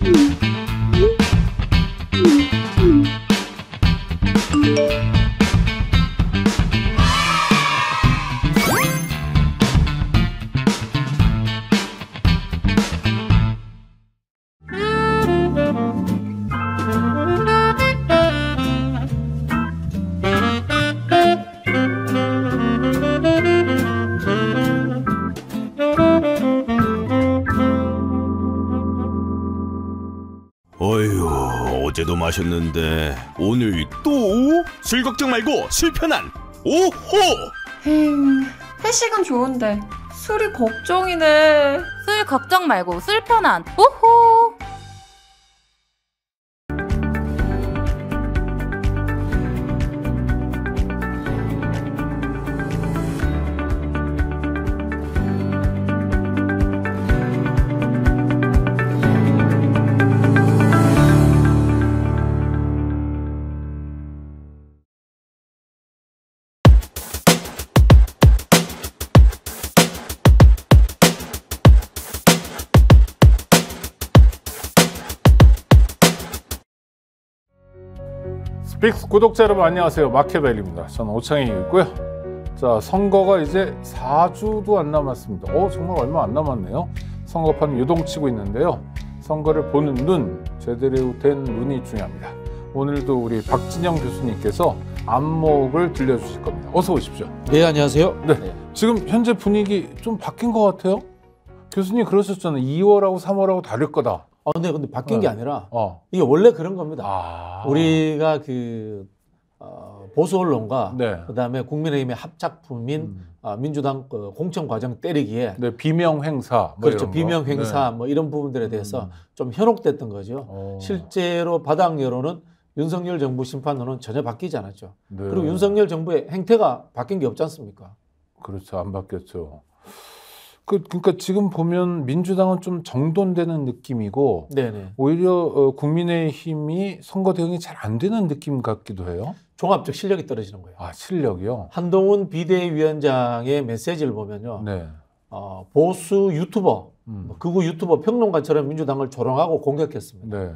Mm-hmm. 오셨는데 오늘 또? 술 걱정 말고 술 편한 오호! 힝, 회식은 좋은데 술이 걱정이네. 술 걱정 말고 술 편한 오호. 빅스 구독자 여러분 안녕하세요 마켓벨입니다 저는 오창익이고요 자 선거가 이제 4주도 안 남았습니다 어 정말 얼마 안 남았네요 선거판 유동치고 있는데요 선거를 보는 눈 제대로 된 눈이 중요합니다 오늘도 우리 박진영 교수님께서 안목을 들려주실 겁니다 어서 오십시오 네 안녕하세요 네, 네. 지금 현재 분위기 좀 바뀐 것 같아요 교수님 그러셨잖아요 2월하고 3월하고 다를 거다 아, 근데, 근데 바뀐 네. 게 아니라, 어. 이게 원래 그런 겁니다. 아. 우리가 그, 어, 보수 언론과 네. 그다음에 국민의힘의 합작품인 음. 어, 민주당 어, 공천 과정 때리기에 네, 비명 행사 뭐 그렇죠 비명 행사 네. 뭐 이런 부분들에 대해서 음. 좀 현혹됐던 거죠. 오. 어. 실제로 바닥 여론은 윤석열 정부 심판으로는 전혀 바뀌지 않았죠. 네. 그리고 윤석열 정부의 행태가 바뀐 게 없지 않습니까? 그렇죠 안 바뀌었죠. 그, 그러니까 지금 보면 민주당은 좀 정돈되는 느낌이고 네네. 오히려 어, 국민의힘이 선거 대응이 잘 안 되는 느낌 같기도 해요. 종합적 실력이 떨어지는 거예요. 아 실력이요? 한동훈 비대위원장의 메시지를 보면요. 네. 어, 보수 유튜버, 음. 뭐 극우 유튜버 평론가처럼 민주당을 조롱하고 공격했습니다. 네.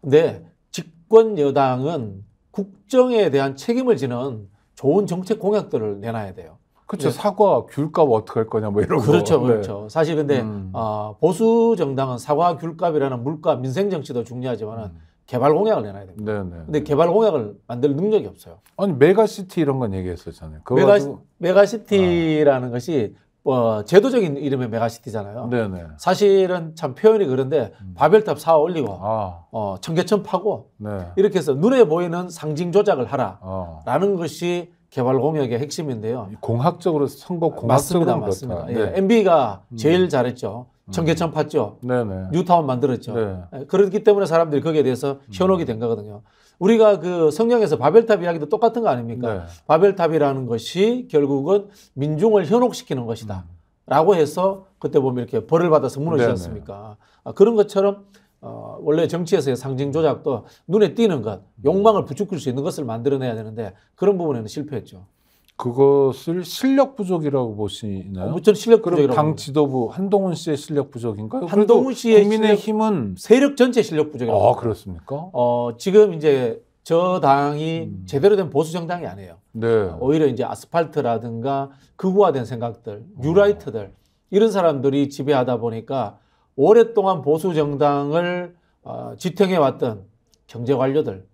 근데 집권 여당은 국정에 대한 책임을 지는 좋은 정책 공약들을 내놔야 돼요. 예. 뭐 그렇죠. 네. 사과, 귤값 어떻게 할 거냐 뭐 이런 그렇죠, 거. 그렇죠. 네. 사실 근데 음. 어, 보수 정당은 사과, 귤값이라는 물가 민생 정치도 중요하지만은 음. 개발 공약을 내놔야 됩니다. 네네. 네. 근데 개발 공약을 만들 능력이 없어요. 아니 메가시티 이런 건 얘기했었잖아요. 메가, 메가시티라는 아. 것이 어, 제도적인 이름의 메가시티잖아요. 네네. 네. 사실은 참 표현이 그런데 음. 바벨탑 사아 올리고 아. 어, 청계천 파고 네. 이렇게 해서 눈에 보이는 상징 조작을 하라라는 아. 것이 개발 공약의 핵심인데요. 공학적으로 선거 공학적으로 맞습니다, 맞습니다. 그 예, MB가 네. 음. 제일 음. 잘했죠. 청계천 팠죠. 네 뉴타운 만들었죠. 네. 예, 그렇기 때문에 사람들이 거기에 대해서 음. 현혹이 된 거거든요. 우리가 그 성경에서 바벨탑 이야기도 똑같은 거 아닙니까? 네. 바벨탑이라는 것이 결국은 민중을 현혹시키는 것이다. 음. 라고 해서 그때 보면 이렇게 벌을 받아서 무너지지 않습니까? 아, 그런 것처럼 어, 원래 정치에서의 상징 조작도 눈에 띄는 것, 욕망을 부추길 수 있는 것을 만들어내야 되는데 그런 부분에는 실패했죠. 그것을 실력 부족이라고 보시나요? 무척 실력 부족이라고. 당 지도부 한동훈 씨의 실력 부족인가요? 한동훈 씨의 국민의 힘은 세력 전체 실력 부족이라고. 아 그렇습니까? 어 지금 이제 저 당이 음. 제대로 된 보수 정당이 아니에요. 네. 오히려 이제 아스팔트라든가 극우화된 생각들, 음. 뉴라이트들 어. 이런 사람들이 지배하다 보니까 오랫동안 보수 정당을 어, 지탱해 왔던 경제 관료들,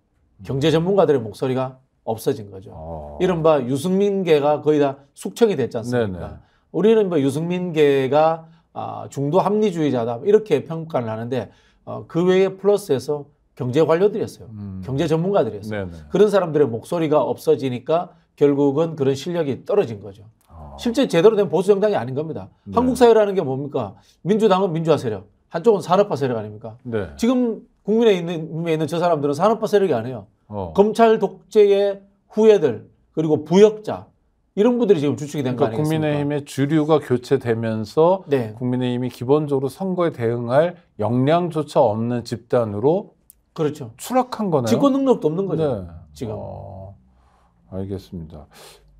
경제 전문가들의 목소리가 없어진 거죠. 어. 이른바 유승민계가 거의 다 숙청이 됐지 않습니까? 네네. 우리는 뭐 유승민계가 아, 중도 합리주의자다 이렇게 평가를 하는데 어, 그 외에 플러스에서 경제 관료들이었어요. 음. 경제 전문가들이었어요. 네네. 그런 사람들의 목소리가 없어지니까 결국은 그런 실력이 떨어진 거죠. 실제 제대로 된 보수 정당이 아닌 겁니다. 네. 한국 사회라는 게 뭡니까? 민주당은 민주화 세력, 한쪽은 산업화 세력 아닙니까? 네. 지금 국민에 있는, 있는 저 사람들은 산업화 세력이 아니에요. 어. 검찰 독재의 후예들 그리고 부역자 이런 분들이 지금 주축이 된거 그러니까 아니겠습니까? 국민의힘의 주류가 교체되면서 네. 국민의힘이 기본적으로 선거에 대응할 역량조차 없는 집단으로 그렇죠. 추락한 거네요. 집권 능력도 없는 거죠. 네. 지금. 어, 알겠습니다.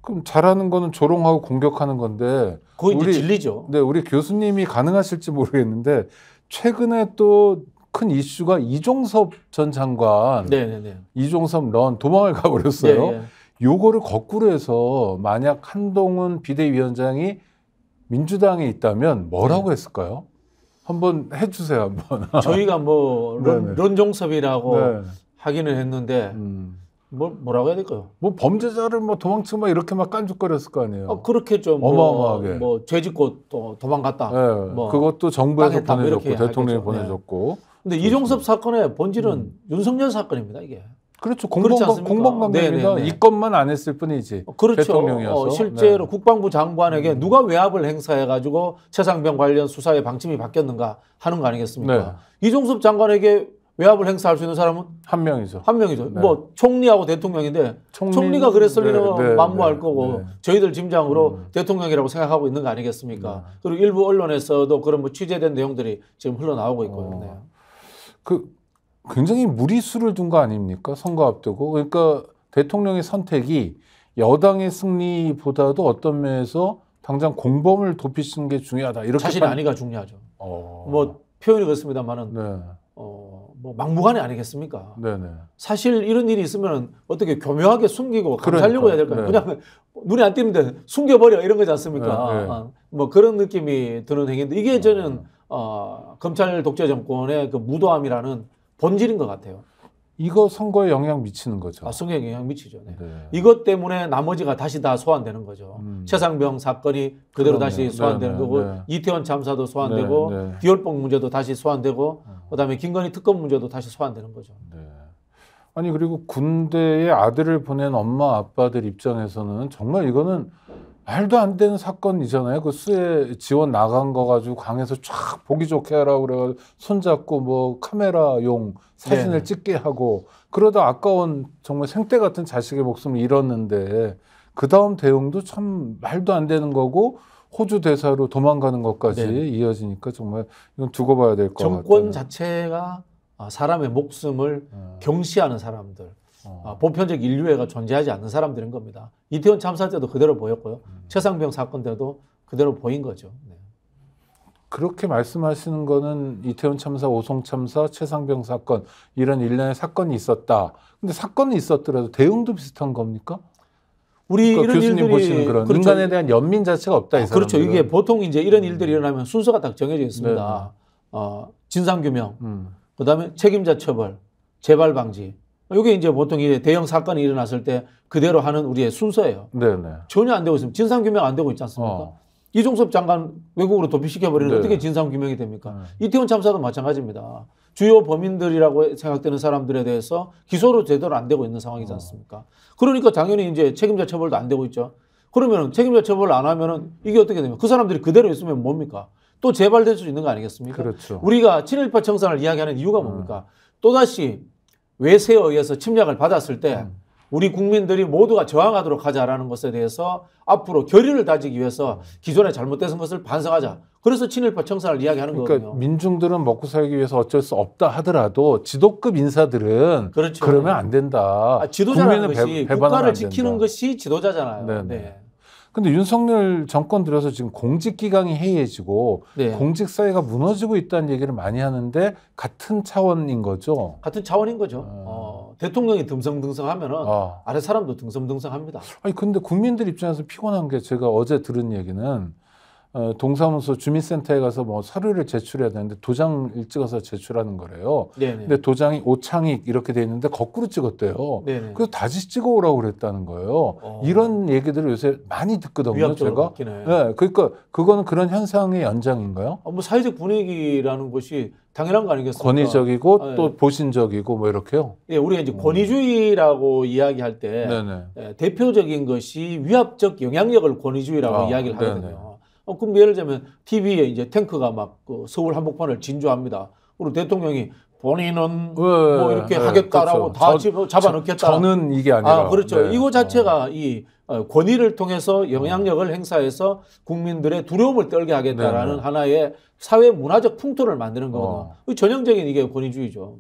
그럼 잘하는 거는 조롱하고 공격하는 건데 거의 우리, 진리죠. 네, 우리 교수님이 가능하실지 모르겠는데 최근에 또 큰 이슈가 이종섭 전 장관, 네네네. 네, 네. 이종섭 런 도망을 가버렸어요. 네, 요거를 거꾸로 해서 만약 한동훈 비대위원장이 민주당에 있다면 뭐라고 네. 했을까요? 한번 해주세요 한번. 저희가 뭐 런, 런종섭이라고 네. 하기는 했는데. 음. 뭐, 뭐라고 해야 될까요? 뭐 범죄자를 뭐 도망치고 막 이렇게 막 깐죽거렸을 거 아니에요. 어, 그렇게 좀 뭐 어마어마하게. 뭐, 뭐 죄짓고 또 도망갔다. 예, 뭐 그것도 정부에서 땅에 땅 뭐 보내줬고 대통령이 하겠죠. 보내줬고. 예. 근데 이종섭 사건의 본질은 음. 윤석열 사건입니다 이게. 그렇죠. 공범 공범관계입니다. 이 것만 안 했을 뿐이지. 어, 그렇죠. 대통령이어서 어, 실제로 네. 국방부 장관에게 음. 누가 외압을 행사해가지고 최상병 관련 수사의 방침이 바뀌었는가 하는 거 아니겠습니까? 네. 이종섭 장관에게 외압을 행사할 수 있는 사람은 한 명이죠. 한 명이죠. 네. 뭐 총리하고 대통령인데 총리, 가 그랬을 리는 네, 네, 만무할 네, 거고 네. 저희들 짐작으로 음. 대통령이라고 생각하고 있는 거 아니겠습니까? 네. 그리고 일부 언론에서도 그런 뭐 취재된 내용들이 지금 흘러나오고 있거든요. 어. 그 굉장히 무리수를 둔 거 아닙니까? 선거 앞두고 그러니까 대통령의 선택이 여당의 승리보다도 어떤 면에서 당장 공범을 도피시는 게 중요하다. 이렇게 자신의 반... 안위가 중요하죠. 어. 뭐 표현이 그렇습니다만은. 뭐 막무가내 아니겠습니까? 네네. 사실 이런 일이 있으면 어떻게 교묘하게 숨기고 그러니까. 감싸려고 해야 될까요? 네. 그냥 눈에 안 띄는데 숨겨버려 이런 거지 않습니까? 네, 네, 아, 뭐 그런 느낌이 드는 행위인데 이게 저는 음. 어, 검찰 독재 정권의 그 무도함이라는 본질인 것 같아요. 이거 선거에 영향 미치는 거죠. 아, 선거에 영향 미치죠. 네. 네. 이것 때문에 나머지가 다시 다 소환되는 거죠. 음. 최상병 사건이 그대로 그러네요. 다시 소환되는 네, 네 거고 네 이태원 참사도 네, 소환되고 디올봉 문제도 다시 소환되고 음. 그다음에 김건희 특검 문제도 다시 소환되는 거죠. 네. 아니 그리고 군대에 아들을 보낸 엄마 아빠들 입장에서는 정말 이거는 말도 안 되는 사건이잖아요. 그 수해 지원 나간 거 가지고 강에서 쫙 보기 좋게 하라고 그래가지고 손잡고 뭐 카메라용 사진을 네 찍게 하고 그러다 아까운 정말 생떼 같은 자식의 목숨을 잃었는데 그 다음 대응도 참 말도 안 되는 거고 호주 대사로 도망가는 것까지 네. 이어지니까 정말 이건 두고 봐야 될 것 같아요. 정권 같다는. 자체가 아, 사람의 목숨을 음. 경시하는 사람들, 어. 아, 보편적 인류애가 존재하지 않는 사람들인 겁니다. 이태원 참사 때도 그대로 보였고요. 음. 최상병 사건 때도 그대로 보인 거죠. 네. 그렇게 말씀하시는 거는 이태원 참사, 오송 참사, 최상병 사건 이런 일련의 사건이 있었다. 근데 사건이 있었더라도 대응도 비슷한 겁니까? 우리 그러니까 이런 교수님 일들이 보시는 그런 그렇죠. 인간에 대한 연민 자체가 없다 이 아, 그렇죠. 이게 보통 이제 이런 음. 일들이 일어나면 순서가 딱 정해져 있습니다. 네. 네. 어, 진상 규명, 음. 그다음에 책임자 처벌, 재발 방지. 이게 이제 보통 이 대형 사건이 일어났을 때 그대로 하는 우리의 순서예요. 네네. 네. 전혀 안 되고 있습니다. 진상 규명 안 되고 있지 않습니까? 어. 이종섭 장관 외국으로 도피시켜버리는 네, 네. 어떻게 진상 규명이 됩니까? 네. 이태원 참사도 마찬가지입니다. 주요 범인들이라고 생각되는 사람들에 대해서 기소로 제대로 안 되고 있는 상황이지 어. 않습니까? 그러니까 당연히 이제 책임자 처벌도 안 되고 있죠. 그러면은 책임자 처벌 안 하면은 이게 어떻게 되면 그 사람들이 그대로 있으면 뭡니까? 또 재발될 수 있는 거 아니겠습니까? 그렇죠. 우리가 친일파 청산을 이야기하는 이유가 어. 뭡니까? 음. 또다시 외세에 의해서 침략을 받았을 때 음. 우리 국민들이 모두가 저항하도록 하자라는 것에 대해서 앞으로 결의를 다지기 위해서 어. 기존에 잘못된 것을 반성하자. 그래서 친일파 청산을 이야기하는 그러니까 거거든요. 민중들은 먹고 살기 위해서 어쩔 수 없다 하더라도 지도급 인사들은 그렇죠. 그러면 안 된다. 아, 지도자라는 것이 배, 국가를 지키는 것이 지도자잖아요. 네. 근데 윤석열 정권 들어서 지금 공직 기강이 해이해지고 네. 공직 사회가 무너지고 있다는 얘기를 많이 하는데 같은 차원인 거죠. 같은 차원인 거죠. 음. 어, 대통령이 듬성듬성하면은 아. 아래 사람도 듬성듬성합니다. 아니 근데 국민들 입장에서 피곤한 게 제가 어제 들은 얘기는 어, 동사무소 주민센터에 가서 뭐 서류를 제출해야 되는데 도장을 찍어서 제출하는 거래요. 네네. 근데 도장이 오창익 이렇게 돼 있는데 거꾸로 찍었대요. 네네. 그래서 다시 찍어오라고 그랬다는 거예요. 어. 이런 얘기들을 요새 많이 듣거든요. 제가. 네, 그러니까 그거는 그런 현상의 연장인가요? 아, 뭐 사회적 분위기라는 것이 당연한 거 아니겠습니까? 권위적이고 아, 네. 또 보신적이고 뭐 이렇게요. 예, 우리가 이제 음. 권위주의라고 음. 이야기할 때 예, 대표적인 것이 위압적 영향력을 권위주의라고 아, 이야기를 하거든요. 네네. 어, 그럼 예를 들면 TV에 이제 탱크가 막그 서울 한복판을 진주합니다. 그리고 대통령이 본인은 네, 뭐 이렇게 네, 하겠다라고 그렇죠. 다 저, 잡아넣겠다. 저는 이게 아, 아니라. 아, 그렇죠. 네. 이거 자체가 어. 이 권위를 통해서 영향력을 행사해서 국민들의 두려움을 떨게 하겠다라는 네, 네. 하나의 사회 문화적 풍토를 만드는 거거든요. 어. 그 전형적인 이게 권위주의죠.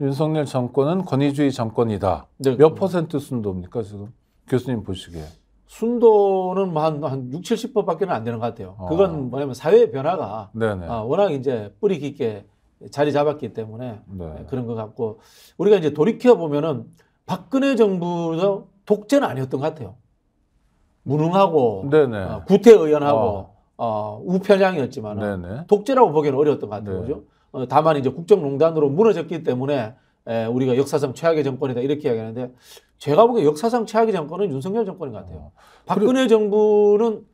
윤석열 정권은 권위주의 정권이다. 네, 몇 퍼센트 순도입니까 지금 교수님 보시기에? 순도는 한, 한 6, 70%밖에 안 되는 것 같아요. 어. 그건 뭐냐면 사회의 변화가 아, 워낙 이제 뿌리 깊게 자리 잡았기 때문에 네. 네. 그런 것 같고 우리가 이제 돌이켜 보면은 박근혜 정부도 독재는 아니었던 것 같아요. 무능하고 어, 구태의연하고 아. 어, 어 우편향이었지만 독재라고 보기에는 어려웠던 것 같아요. 네. 그죠? 어, 다만 이제 국정농단으로 무너졌기 때문에 에, 우리가 역사상 최악의 정권이다 이렇게 이야기하는데 제가 보기엔 역사상 최악의 정권은 윤석열 정권인 것 같아요. 어. 박근혜 그리고... 정부는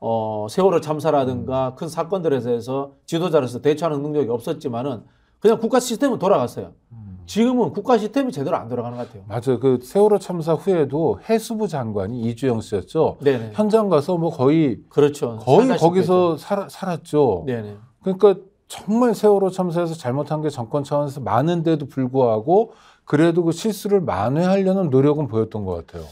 어, 세월호 참사라든가 음. 큰 사건들에 대해서 지도자로서 대처하는 능력이 없었지만은 그냥 국가 시스템은 돌아갔어요. 음. 지금은 국가 시스템이 제대로 안 돌아가는 것 같아요. 맞아요. 그 세월호 참사 후에도 해수부 장관이 이주영 씨였죠. 네네. 현장 가서 뭐 거의 그렇죠. 거의 거기서 살, 살았죠. 네네. 그러니까 정말 세월호 참사에서 잘못한 게 정권 차원에서 많은데도 불구하고 그래도 그 실수를 만회하려는 노력은 보였던 것 같아요.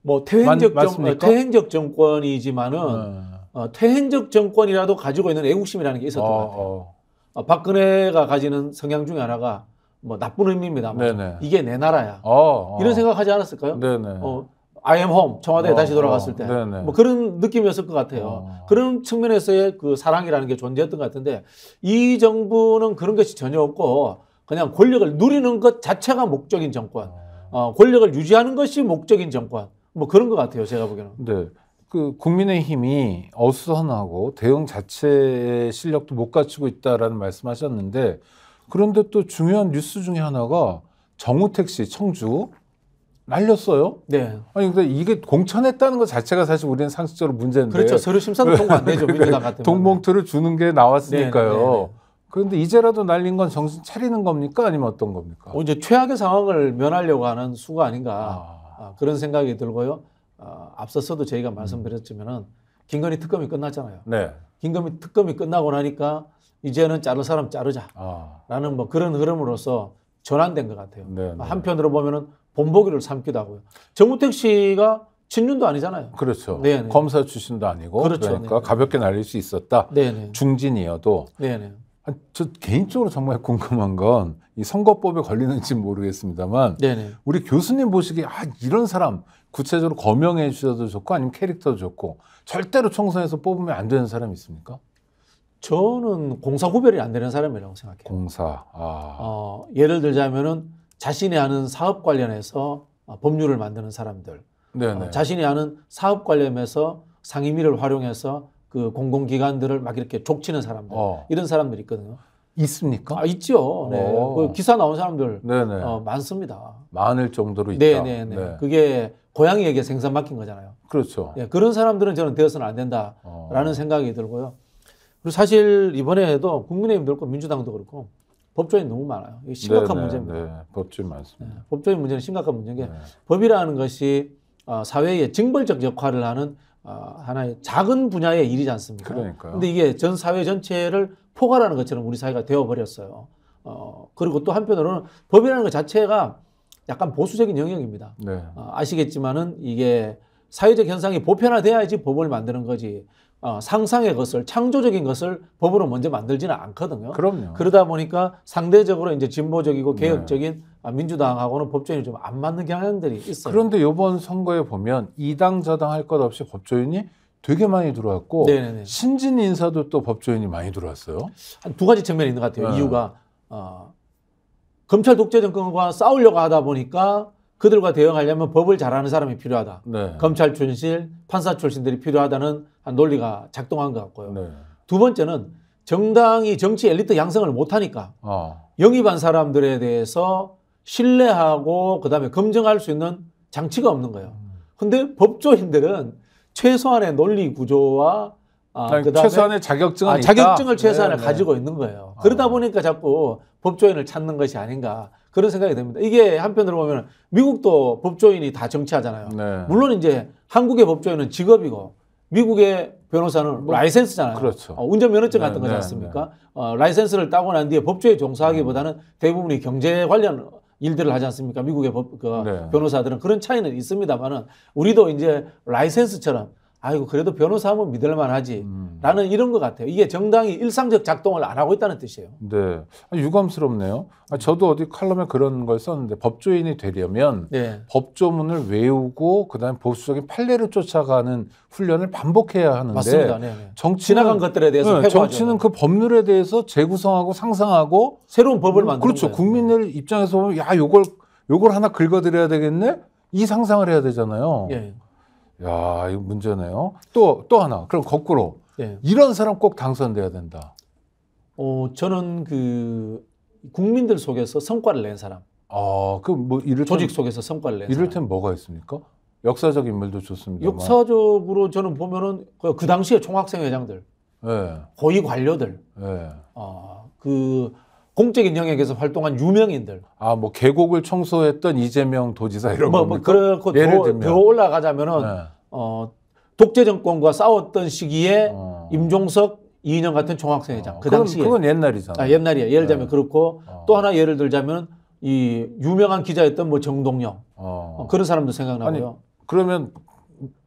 뭐 퇴행적 정, 어, 퇴행적 정권이지만은 네. 어, 퇴행적 정권이라도 가지고 있는 애국심이라는 게 있었던 아, 것 같아요. 어. 어, 박근혜가 가지는 성향 중에 하나가 뭐 나쁜 의미입니다만 뭐. 네네. 이게 내 나라야. 어, 어, 이런 생각하지 않았을까요? 네네. 어, I am home 청와대에 다시 돌아갔을 때뭐 그런 느낌이었을 것 같아요. 그런 측면에서의 그 사랑이라는 게 존재했던 것 같은데 이 정부는 그런 것이 전혀 없고 그냥 권력을 누리는 것 자체가 목적인 정권. 어, 권력을 유지하는 것이 목적인 정권. 뭐 그런 것 같아요. 제가 보기에는. 네. 그 국민의힘이 어수선하고 대응 자체의 실력도 못 갖추고 있다라는 말씀하셨는데 그런데 또 중요한 뉴스 중에 하나가 정우택 씨 청주 날렸어요. 네. 아니 근데 이게 공천했다는 것 자체가 사실 우리는 상식적으로 문제인데. 그렇죠. 서류 심사는 통과 안 되죠. 민주당 같은. 그러니까 동봉투를 주는 게 나왔으니까요. 네, 네, 네. 그런데 이제라도 날린 건 정신 차리는 겁니까? 아니면 어떤 겁니까? 어, 이제 최악의 상황을 면하려고 하는 수가 아닌가 아. 아 그런 생각이 들고요. 어, 앞서서도 저희가 음. 말씀드렸지만은 김건희 특검이 끝났잖아요. 네. 김건희 특검이 끝나고 나니까 이제는 자를 사람 자르자라는 아. 뭐 그런 흐름으로서 전환된 것 같아요. 네, 네. 한편으로 보면 본보기를 삼기도 하고요. 정우택 씨가 친윤도 아니잖아요. 그렇죠. 네네. 네. 검사 출신도 아니고 그렇죠. 그러니까 네네. 네. 가볍게 날릴 수 있었다. 네네. 네. 중진이어도 저 개인적으로 정말 궁금한 건 이 선거법에 걸리는지 모르겠습니다만 네네. 우리 교수님 보시기에 아, 이런 사람 구체적으로 거명해 주셔도 좋고 아니면 캐릭터도 좋고 절대로 총선에서 뽑으면 안 되는 사람이 있습니까? 저는 공사 구별이 안 되는 사람이라고 생각해요. 공사. 아. 어, 예를 들자면은 자신이 아는 사업 관련해서 어, 법률을 만드는 사람들, 어, 네네. 어, 자신이 아는 사업 관련해서 상임위를 활용해서 그 공공기관들을 막 이렇게 족치는 사람들 어. 이런 사람들이 있거든요. 있습니까? 아, 있죠. 네. 어. 그 기사 나온 사람들 네네. 어, 많습니다. 많을 정도로 있다. 네네네. 네, 네. 네. 그게 고양이에게 생선 맡긴 거잖아요. 그렇죠. 네, 그런 사람들은 저는 되어서는 안 된다라는 어. 생각이 들고요. 그리고 사실 이번에 도 국민의힘도 그렇고 민주당도 그렇고 법조인 너무 많아요. 이게 심각한 네네, 문제입니다. 네. 법조인 많습니다. 네, 법조인 문제는 심각한 문제인 게 네. 법이라는 것이 어, 사회에 징벌적 역할을 하는 아, 하나의 작은 분야의 일이지 않습니까? 그러니까요. 근데 이게 전 사회 전체를 포괄하는 것처럼 우리 사회가 되어버렸어요. 어, 그리고 또 한편으로는 법이라는 것 자체가 약간 보수적인 영역입니다. 네. 어, 아시겠지만은 이게 사회적 현상이 보편화돼야지 법을 만드는 거지. 어, 상상의 것을 창조적인 것을 법으로 먼저 만들지는 않거든요. 그럼요. 그러다 보니까 상대적으로 이제 진보적이고 네. 개혁적인 네. 민주당하고는 법조인이 좀 안 맞는 경향들이 있어요. 그런데 이번 선거에 보면 이당 저당 할 것 없이 법조인이 되게 많이 들어왔고 네네네. 신진 인사도 또 법조인이 많이 들어왔어요. 한 두 가지 측면이 있는 것 같아요. 네. 이유가 어, 검찰 독재 정권과 싸우려고 하다 보니까 그들과 대응하려면 법을 잘하는 사람이 필요하다. 네. 검찰 출신, 판사 출신들이 필요하다는 한 논리가 작동한 것 같고요. 네. 두 번째는 정당이 정치 엘리트 양성을 못하니까 어. 영입한 사람들에 대해서 신뢰하고 그다음에 검증할 수 있는 장치가 없는 거예요. 근데 법조인들은 최소한의 논리 구조와 아, 아니, 그다음에 최소한의 자격증은 아, 자격증을 최소한을 네, 네, 가지고 있는 거예요. 아. 그러다 보니까 자꾸 법조인을 찾는 것이 아닌가 그런 생각이 듭니다. 이게 한편으로 보면 미국도 법조인이 다 정치하잖아요. 네. 물론 이제 한국의 법조인은 직업이고 미국의 변호사는 뭐, 라이센스잖아요. 그렇죠. 어, 운전면허증 같은 네, 거지 않습니까? 네, 네. 어, 라이센스를 따고 난 뒤에 법조에 종사하기보다는 음. 대부분이 경제 관련 일들을 하지 않습니까? 미국의 법, 그 네. 변호사들은 그런 차이는 있습니다만은 우리도 이제 라이센스처럼 아이고 그래도 변호사 하면 믿을만 하지 음. 라는 이런 것 같아요. 이게 정당이 일상적 작동을 안 하고 있다는 뜻이에요. 네, 아, 유감스럽네요. 아, 저도 어디 칼럼에 그런 걸 썼는데 법조인이 되려면 네. 법조문을 외우고 그다음에 보수적인 판례를 쫓아가는 훈련을 반복해야 하는데 맞습니다. 네, 네. 정치는, 지나간 것들에 대해서 네, 정치는 뭐. 그 법률에 대해서 재구성하고 상상하고 새로운 법을 음, 만드는 그렇죠. 거예요. 국민들 입장에서 보면 야 요걸 요걸 하나 긁어드려야 되겠네 이 상상을 해야 되잖아요. 예. 야, 이거 문제네요. 또, 또 하나. 그럼 거꾸로. 네. 이런 사람 꼭 당선돼야 된다. 어, 저는 그 국민들 속에서 성과를 낸 사람. 아, 그 뭐 이를 조직 속에서 성과를 낸 이를테면 사람. 뭐가 있습니까? 역사적 인물도 좋습니다. 역사적으로 저는 보면은 그, 그 당시에 총학생 회장들, 네. 고위 관료들, 네. 어, 그 공적인 영역에서 활동한 유명인들. 아, 뭐 계곡을 청소했던 이재명 도지사 이런 뭐, 뭐 그렇고 예를 들면. 더 올라가자면은 네. 어, 독재 정권과 싸웠던 시기에 어. 임종석 이인영 같은 총학생회장. 어. 그 당시에 그건, 옛날이잖아. 아, 옛날이야. 예를 들자면 네. 그렇고 어. 또 하나 예를 들자면 이 유명한 기자였던 뭐 정동영 어. 어. 그런 사람도 생각나고요. 아니, 그러면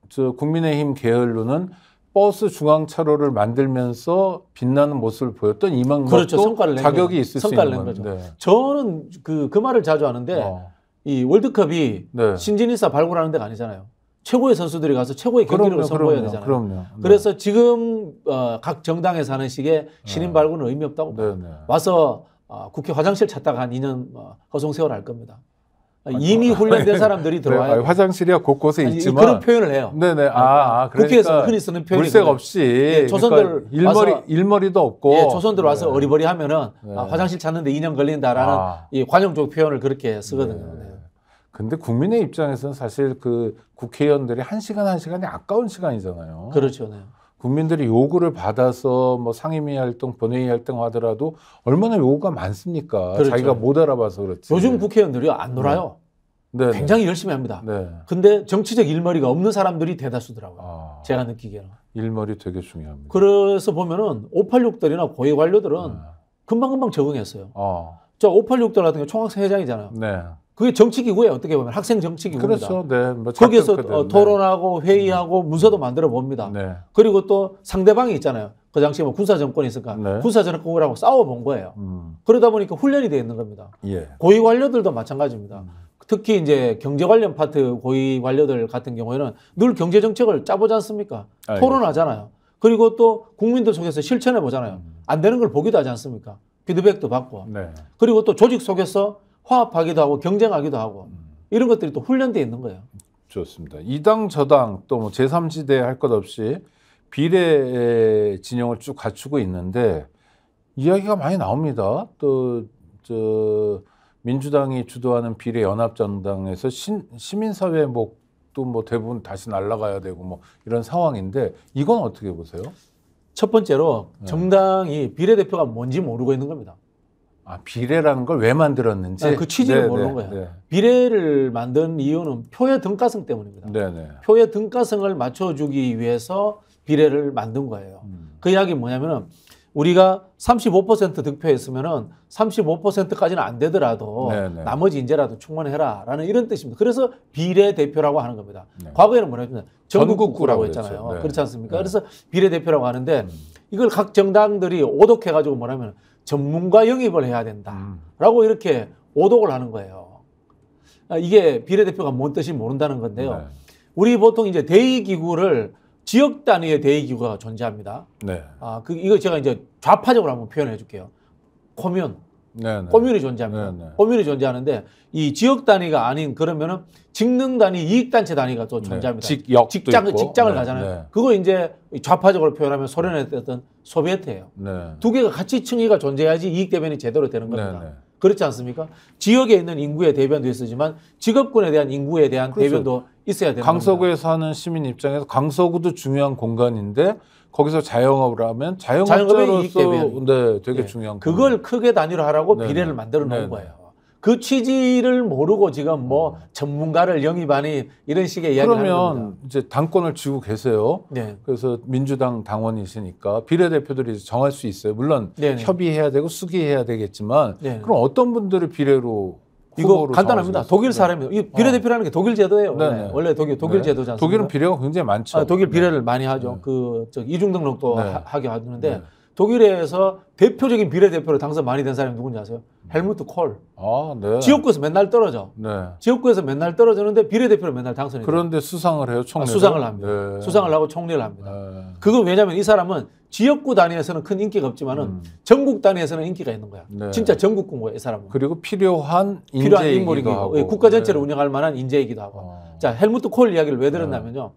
저 국민의힘 계열로는 버스 중앙차로를 만들면서 빛나는 모습을 보였던 이만큼 그렇죠. 성과를 자격이 낸 있을 성과를 수 있는 거죠. 네. 저는 그, 그 말을 자주 하는데 어. 이 월드컵이 네. 신진이사 발굴하는 데가 아니잖아요. 최고의 선수들이 가서 최고의 경기를 그럼요, 선보여야 그럼요, 되잖아요. 그럼요. 네. 그래서 지금 어, 각정당에사 하는 식의 신인 네. 발굴은 의미 없다고 네, 네. 와서 어, 국회 화장실 찾다가 한 2년 어, 허송 세월 할 겁니다. 아, 이미 아, 뭐, 훈련된 아, 네. 사람들이 네, 들어와요. 네, 화장실이 곳곳에 있지만 그런 표현을 해요. 네네. 아, 아 그러니까 국회에서 흔히 쓰는 표현이 물색 없이 네, 조선들 그러니까 일머리 와서, 일머리도 없고 예, 조선들 와서 네. 어리버리하면은 네. 아, 화장실 찾는데 2년 걸린다라는 아. 이 관용적 표현을 그렇게 쓰거든요. 근데 국민의 입장에서는 사실 그 국회의원들이 한 시간 한 시간이 아까운 시간이잖아요. 그렇죠. 네. 국민들이 요구를 받아서 뭐 상임위 활동, 본회의 활동 하더라도 얼마나 요구가 많습니까? 그렇죠. 자기가 못 알아봐서 그렇지. 요즘 국회의원들이 안 놀아요. 네. 네. 굉장히 열심히 합니다. 네. 근데 정치적 일머리가 없는 사람들이 대다수더라고요. 아, 제가 느끼기에는. 일머리 되게 중요합니다. 그래서 보면은 586들이나 고위 관료들은 네. 금방금방 적응했어요. 아. 저 586들 같은 경우 총학회장이잖아요. 네. 그게 정치기구요 어떻게 보면 학생 정치기구입니다. 그렇죠. 네. 뭐 거기서 어, 네. 토론하고 회의하고 네. 문서도 만들어 봅니다. 네. 그리고 또 상대방이 있잖아요. 그 당시에 뭐 군사 정권이 있으니까 네. 군사 정권이라고 싸워 본 거예요. 음. 그러다 보니까 훈련이 되어 있는 겁니다. 예. 고위 관료들도 마찬가지입니다. 음. 특히 이제 경제 관련 파트 고위 관료들 같은 경우에는 늘 경제 정책을 짜보지 않습니까? 알 토론하잖아요. 그리고 또 국민들 속에서 실천해 보잖아요. 음. 안 되는 걸 보기도 하지 않습니까? 피드백도 받고. 네. 그리고 또 조직 속에서 화합하기도 하고 경쟁하기도 하고 음. 이런 것들이 또 훈련돼 있는 거예요. 좋습니다. 이당 저당 또뭐 제3지대 할 것 없이 비례 진영을 쭉 갖추고 있는데 이야기가 많이 나옵니다. 또 저 민주당이 주도하는 비례 연합정당에서 시민사회 목도 뭐 대부분 다시 날라가야 되고 뭐 이런 상황인데 이건 어떻게 보세요? 첫 번째로 네. 정당이 비례대표가 뭔지 모르고 있는 겁니다. 아, 비례라는 걸 왜 만들었는지 네, 그 취지를 네네, 네, 모르는 거예요. 네. 비례를 만든 이유는 표의 등가성 때문입니다. 네네. 네. 표의 등가성을 맞춰주기 위해서 비례를 만든 거예요. 음. 그 이야기 뭐냐면은 우리가 35% 득표했으면은 35%까지는 안 되더라도 네네. 나머지 인재라도 충분해라라는 이런 뜻입니다. 그래서 비례 대표라고 하는 겁니다. 네. 과거에는 뭐라 했냐 전국구라고 했잖아요. 네. 그렇지 않습니까? 네. 그래서 비례 대표라고 하는데 음. 이걸 각 정당들이 오독해 가지고 뭐냐면 전문가 영입을 해야 된다라고 음. 이렇게 오독을 하는 거예요. 아, 이게 비례대표가 뭔 뜻인지 모른다는 건데요. 네. 우리 보통 이제 대의기구를 지역 단위의 대의기구가 존재합니다. 네. 아, 그, 이거 제가 이제 좌파적으로 한번 표현해 줄게요. 코면, 네네. 공윤이 네. 존재합니다. 네네. 공윤이 네. 존재하는데 이 지역 단위가 아닌 그러면은 직능 단위, 이익 단체 단위가 또 네, 존재합니다. 네. 직역 직장 있고. 직장을 네. 가잖아요. 네. 그거 이제 좌파적으로 표현하면 소련에 됐던 소비에트예요. 두 개가 같이 층위가 존재해야지 이익 대변이 제대로 되는 겁니다. 그렇지 않습니까? 지역에 있는 인구의 대변도 있었지만 직업군에 대한 인구에 대한 그렇죠. 대변도 있어야 되는 강서구에 겁니다. 사는 시민 입장에서 강서구도 중요한 공간인데 거기서 자영업을 하면 자영업자로서 네, 되게 네. 중요한 그걸 거예 크게 단위로 하라고 네네. 비례를 네. 만들어 놓은 네네. 네. 거예요. 그 취지를 모르고 지금 뭐 음. 전문가를 영입하니 이런 식의 이야기를 하는 겁니다. 면 이제 당권을 쥐고 계세요. 네. 그래서 민주당 당원이시니까 비례대표들이 정할 수 있어요. 물론 네네. 네. 협의해야 되고 숙의해야 되겠지만 네네. 그럼 어떤 분들을 비례로 이거 간단합니다. 독일 사람이에요. 이 어. 비례대표라는 게 독일 제도예요. 원래, 네, 네. 원래 독일 독일 네. 제도잖아요. 독일은 비례가 굉장히 많죠. 아, 독일 비례를 네. 많이 하죠. 그, 저, 이중 등록도 하, 게 하는데 독일에서 대표적인 비례대표로 당선 많이 된 사람이 누군지 아세요? 헬무트 콜. 아, 네. 지역구에서 맨날 떨어져. 네. 지역구에서 맨날 떨어졌는데 비례대표로 맨날 당선이 그런데 수상을 해요, 총리. 아, 수상을 합니다. 네. 수상을 하고 총리를 합니다. 네. 그건 왜냐면 이 사람은 지역구 단위에서는 큰 인기가 없지만은 음. 전국 단위에서는 인기가 있는 거야. 네. 진짜 전국군 거야, 이 사람은. 그리고 필요한 필요한 인물이기도 하고. 하고. 예, 국가 전체를 네. 운영할 만한 인재이기도 하고. 어. 자, 헬무트 콜 이야기를 왜 네. 들었냐면요.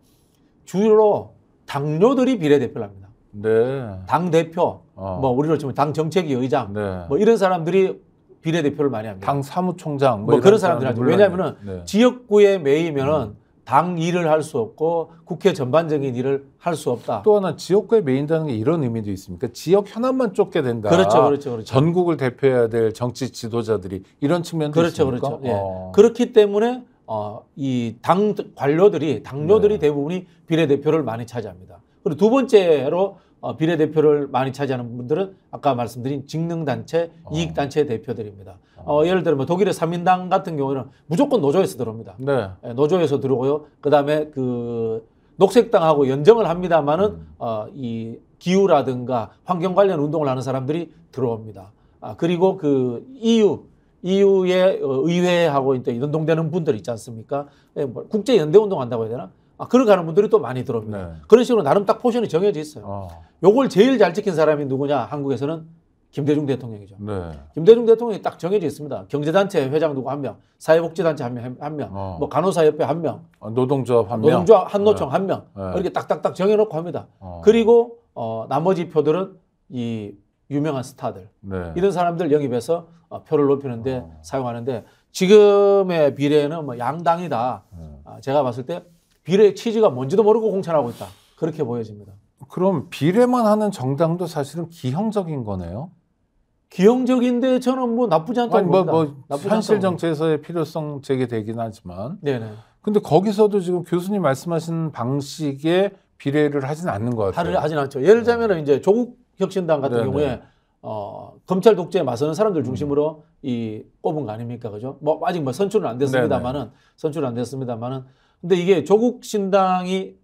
주로 당뇨들이 비례대표를 합니다. 네. 당 대표, 어. 뭐 우리로 치면 당 정책위 의장, 네. 뭐 이런 사람들이 비례대표를 많이 합니다. 당 사무총장, 뭐, 뭐 그런 사람들 하죠. 왜냐하면 네. 지역구에 매이면은 음. 당 일을 할 수 없고 국회 전반적인 일을 할 수 없다. 또 하나 지역구에 매인다는 게 이런 의미도 있습니까? 그러니까 지역 현안만 쫓게 된다. 그렇죠, 그렇죠, 그렇죠. 전국을 대표해야 될 정치 지도자들이 이런 측면도 그렇죠, 있습니까? 그렇죠, 그렇죠. 어. 예. 그렇기 때문에 어, 이 당 관료들이 당료들이 네. 대부분이 비례대표를 많이 차지합니다. 그리고 두 번째로 어, 비례대표를 많이 차지하는 분들은 아까 말씀드린 직능단체, 어. 이익단체 대표들입니다. 어, 어 예를 들면 뭐 독일의 삼인당 같은 경우에는 무조건 노조에서 들어옵니다. 네. 예, 노조에서 들어오고요. 그다음에 그 녹색당하고 연정을 합니다마는 음. 어, 이 기후라든가 환경 관련 운동을 하는 사람들이 들어옵니다. 아, 그리고 그 EU EU의 어, 의회하고 이제 연동되는 분들 있지 않습니까? 예, 뭐 국제 연대 운동한다고 해야 되나? 아, 걸어가는 분들이 또 많이 들어옵니다. 네. 그런 식으로 나름 딱 포션이 정해져 있어요. 어. 요걸 제일 잘 지킨 사람이 누구냐? 한국에서는 김대중 대통령이죠. 네. 김대중 대통령이 딱 정해져 있습니다. 경제단체 회장 누구 한 명, 사회복지단체 한 명, 한 명, 어. 뭐 간호사협회 한 명, 어, 노동조합 한 명, 노동조합 한노총 네. 한 명, 네. 이렇게 딱딱딱 정해놓고 합니다. 어. 그리고 어, 나머지 표들은 이 유명한 스타들 네. 이런 사람들 영입해서 어, 표를 높이는데 어. 사용하는데 지금의 비례는 뭐 양당이다. 어, 제가 봤을 때 비례 취지가 뭔지도 모르고 공천하고 있다. 그렇게 보여집니다. 그럼 비례만 하는 정당도 사실은 기형적인 거네요. 기형적인데 저는 뭐 나쁘지 않다고 아니, 뭐, 봅니다. 뭐 현실 정치에서의 필요성 제기되긴 하지만. 네네. 근데 거기서도 지금 교수님 말씀하신 방식의 비례를 하진 않는 것 같아요. 하진 않죠. 예를 들자면 이제 조국 혁신당 같은 네네. 경우에 어, 검찰 독재에 맞서는 사람들 중심으로 음. 이 꼽은 거 아닙니까, 그죠? 뭐 아직 뭐 선출은 안 됐습니다만은 선출은 안 됐습니다만은 근데 이게 조국 신당이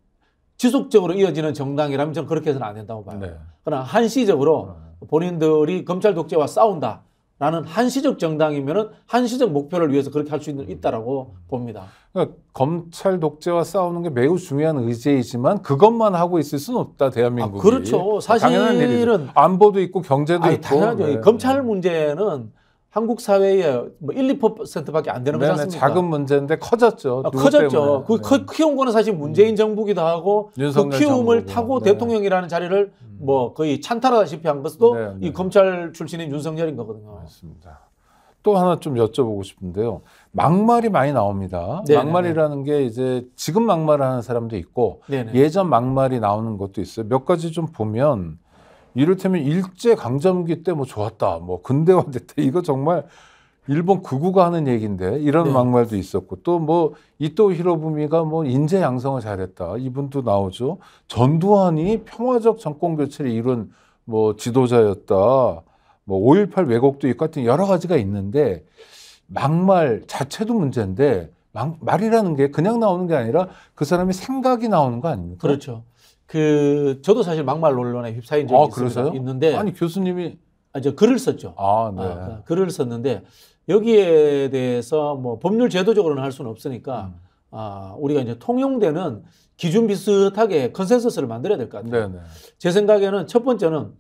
지속적으로 이어지는 정당이라면 저는 그렇게 해서는 안 된다고 봐요. 네. 그러나 한시적으로 음. 본인들이 검찰 독재와 싸운다. 라는 한시적 정당이면은 한시적 목표를 위해서 그렇게 할 수 있다라고 봅니다. 그러니까 검찰 독재와 싸우는 게 매우 중요한 의제이지만 그것만 하고 있을 수는 없다 아, 대한민국이. 아, 그렇죠. 사실은 안보도 있고 경제도 아니, 있고. 당연하죠. 네. 검찰 문제는 한국 사회의뭐 1, 2%밖에 안 되는 거지 네, 네, 않습니까? 작은 문제인데 커졌죠. 아, 커졌죠. 그 네. 키운 거는 사실 음. 문재인 음. 정부기도 하고 그 키움을 정부고. 타고 네. 대통령이라는 자리를 음. 뭐 거의 찬탈하다시피 한 것도 네, 네, 이 검찰 출신인 윤석열인 거거든요. 맞습니다. 또 하나 좀 여쭤보고 싶은데요. 막말이 많이 나옵니다. 네네네. 막말이라는 게 이제 지금 막말을 하는 사람도 있고 네네. 예전 막말이 나오는 것도 있어요. 몇 가지 좀 보면 이를테면 일제 강점기 때 뭐 좋았다, 뭐 근대화됐다 이거 정말 일본 극우가 하는 얘기인데 이런 네. 막말도 있었고 또 뭐 이토 히로부미가 뭐 인재 양성을 잘했다 이분도 나오죠. 전두환이 평화적 정권 교체를 이룬 뭐 지도자였다. 뭐 5.18 왜곡도 있고 같은 여러 가지가 있는데 막말 자체도 문제인데 막, 말이라는 게 그냥 나오는 게 아니라 그 사람이 생각이 나오는 거 아닙니까? 그렇죠. 그 저도 사실 막말 논란에 휩싸인 적이 아, 있습니다. 있는데 아니 교수님이 아, 저 글을 썼죠. 아, 네. 아, 그 글을 썼는데 여기에 대해서 뭐 법률 제도적으로는 할 수는 없으니까 음. 아, 우리가 이제 통용되는 기준 비슷하게 컨센서스를 만들어야 될 것 같아요. 네네. 네. 제 생각에는 첫 번째는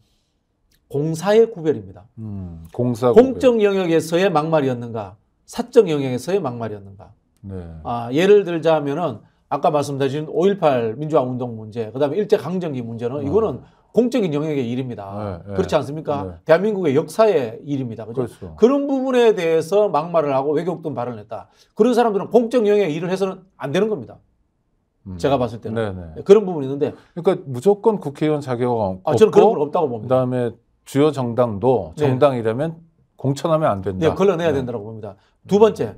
공사의 구별입니다. 음, 공사 공적 구별. 영역에서의 막말이었는가, 사적 영역에서의 막말이었는가. 네. 아, 예를 들자면은 아까 말씀드린 5.18 민주화 운동 문제, 그다음에 일제 강점기 문제는 이거는 네. 공적인 영역의 일입니다. 네, 네, 그렇지 않습니까? 네. 대한민국의 역사의 일입니다. 그죠? 그렇죠. 그런 부분에 대해서 막말을 하고 외교국도 발언을 했다. 그런 사람들은 공적 영역의 일을 해서는 안 되는 겁니다. 음. 제가 봤을 때는 네네. 네. 그런 부분이 있는데 그러니까 무조건 국회의원 자격 없고 아, 저는 그런 건 없다고 봅니다. 그다음에 주요 정당도 정당이라면 네. 공천하면 안 된다. 네, 걸러내야 된다고 봅니다. 두 번째,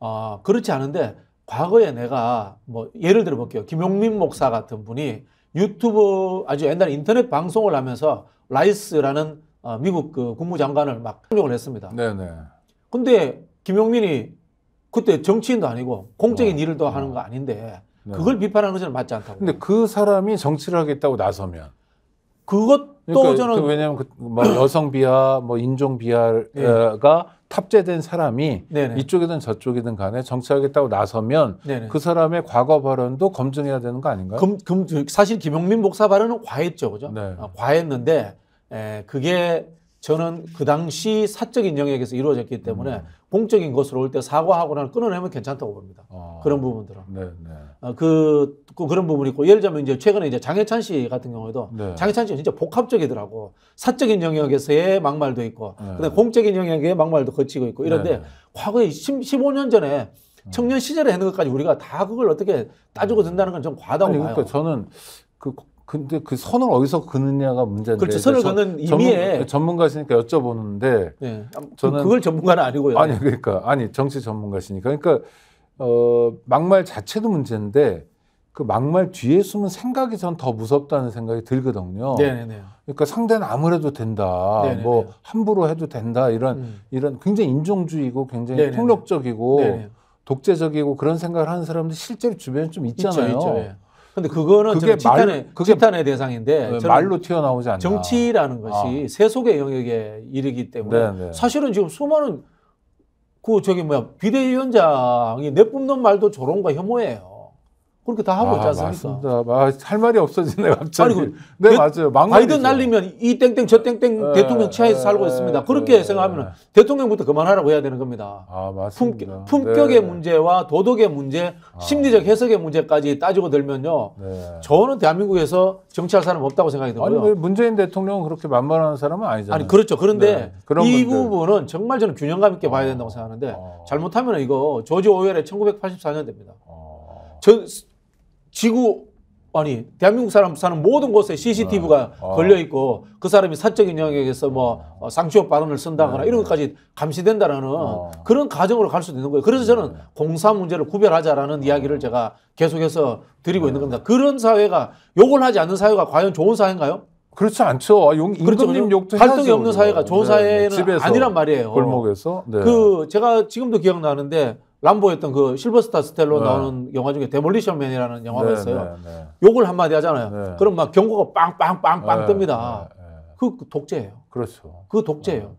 아 그렇지 않은데 과거에 내가 뭐 예를 들어 볼게요. 김용민 목사 같은 분이 유튜브 아주 옛날 인터넷 방송을 하면서 라이스라는 어, 미국 그 국무장관을 막 폭력을 했습니다. 네네. 근데 김용민이 그때 정치인도 아니고 공적인 어, 일을 더 어. 하는 네. 거 아닌데 네. 그걸 비판하는 것은 맞지 않다고. 근데 그 사람이 정치를 하겠다고 나서면 그것도 그러니까, 그 저는 그 왜냐하면 그뭐 여성 비하, 뭐 인종 비하가 네. 탑재된 사람이 네네. 이쪽이든 저쪽이든 간에 정치하겠다고 나서면 네네. 그 사람의 과거 발언도 검증해야 되는 거 아닌가요? 검, 검, 사실 김용민 목사 발언은 과했죠, 그죠? 네. 아, 과했는데 에, 그게 저는 그 당시 사적인 영역에서 이루어졌기 때문에 음. 공적인 것으로 올 때 사과하고는 끊어내면 괜찮다고 봅니다. 아. 그런 부분들은. 네, 네. 어, 그, 그, 그런 부분이 있고 예를 들면 이제 최근에 이제 장혜찬 씨 같은 경우에도 네. 장혜찬 씨가 진짜 복합적이더라고. 사적인 영역에서의 막말도 있고 네. 근데 공적인 영역의 막말도 거치고 있고 이런데 네. 과거에 10, 15년 전에 음. 청년 시절에 했는 것까지 우리가 다 그걸 어떻게 따지고 음. 든다는 건 좀 과하다고 봐요. 그러니까 저는 그 근데 그 선을 어디서 그느냐가 문제인데. 그렇죠. 선을 그는 의미에 네, 전문가, 시니까 여쭤보는데. 네. 저는 그걸 전문가는 아니고요. 아니 그러니까 아니 정치 전문가시니까 그러니까 어, 막말 자체도 문제인데 그 막말 뒤에 숨은 생각이 전 더 무섭다는 생각이 들거든요. 네네네. 그러니까 상대는 아무래도 된다. 네네네. 뭐 함부로 해도 된다. 이런 음. 이런 굉장히 인종주의고 굉장히 네네네. 폭력적이고 독재적이고 그런 생각을 하는 사람들 실제로 주변에 좀 있잖아요. 있죠, 있죠, 예. 근데 그거는 그게 말, 그게 탄의 대상인데 말로 튀어나오지 않나. 정치라는 아. 것이 아. 세속의 영역에 이르기 때문에 네네. 네. 사실은 지금 수많은 그 저기 뭐야 비대위원장이 내뿜는 말도 조롱과 혐오예요. 그렇게 다 하고 아, 있지 않습니까? 맞습니다. 아, 할 말이 없어지네 갑자기. 아니, 그, 네 대, 그 맞아요. 망말이죠. 바이든 날리면 이 땡땡 저 땡땡 네, 대통령 치하에서 네, 살고 있습니다. 네, 그렇게 네, 생각하면 네. 대통령부터 그만하라고 해야 되는 겁니다. 아 맞습니다. 품, 격의 네. 문제와 도덕의 문제, 아. 심리적 해석의 문제까지 따지고 들면요. 저는 대한민국에서 정치할 사람 없다고 생각이 들고요. 아니 문재인 대통령은 그렇게 만만한 사람은 아니잖아요. 아니 그렇죠. 그런데 이 분들. 부분은 정말 저는 균형감 있게 봐야 된다고 아. 생각하는데 잘못하면 이거 조지 오웰의 1984년 됩니다. 전 지구 아니 대한민국 사람 사는 모든 곳에 CCTV가 아, 아. 걸려 있고 그 사람이 사적인 영역에서 뭐 어, 상처적 발언을 쓴다거나 네, 이런 네. 것까지 감시된다라는 아. 그런 가정으로 갈 수도 있는 거예요. 그래서 저는 네, 네. 공사 문제를 구별하자라는 아. 이야기를 제가 계속해서 드리고 있는 겁니다. 그런 사회가 욕을 하지 않는 사회가 과연 좋은 사회인가요? 그렇지 않죠. 아, 용, 그렇죠. 임금님 그렇죠. 욕도 갈등이 해야죠, 없는 사회가 좋은 네, 사회는 아니란 말이에요. 골목에서 네. 그 제가 지금도 기억나는데 람보였던 그 실버스타 스텔로 네. 나오는 영화 중에 데몰리션 맨이라는 영화가 네, 있어요. 네, 네. 욕을 한마디 하잖아요. 네. 그럼 막 경고가 빵빵빵빵 네, 뜹니다. 그, 그 독재예요. 그렇죠. 그 독재예요.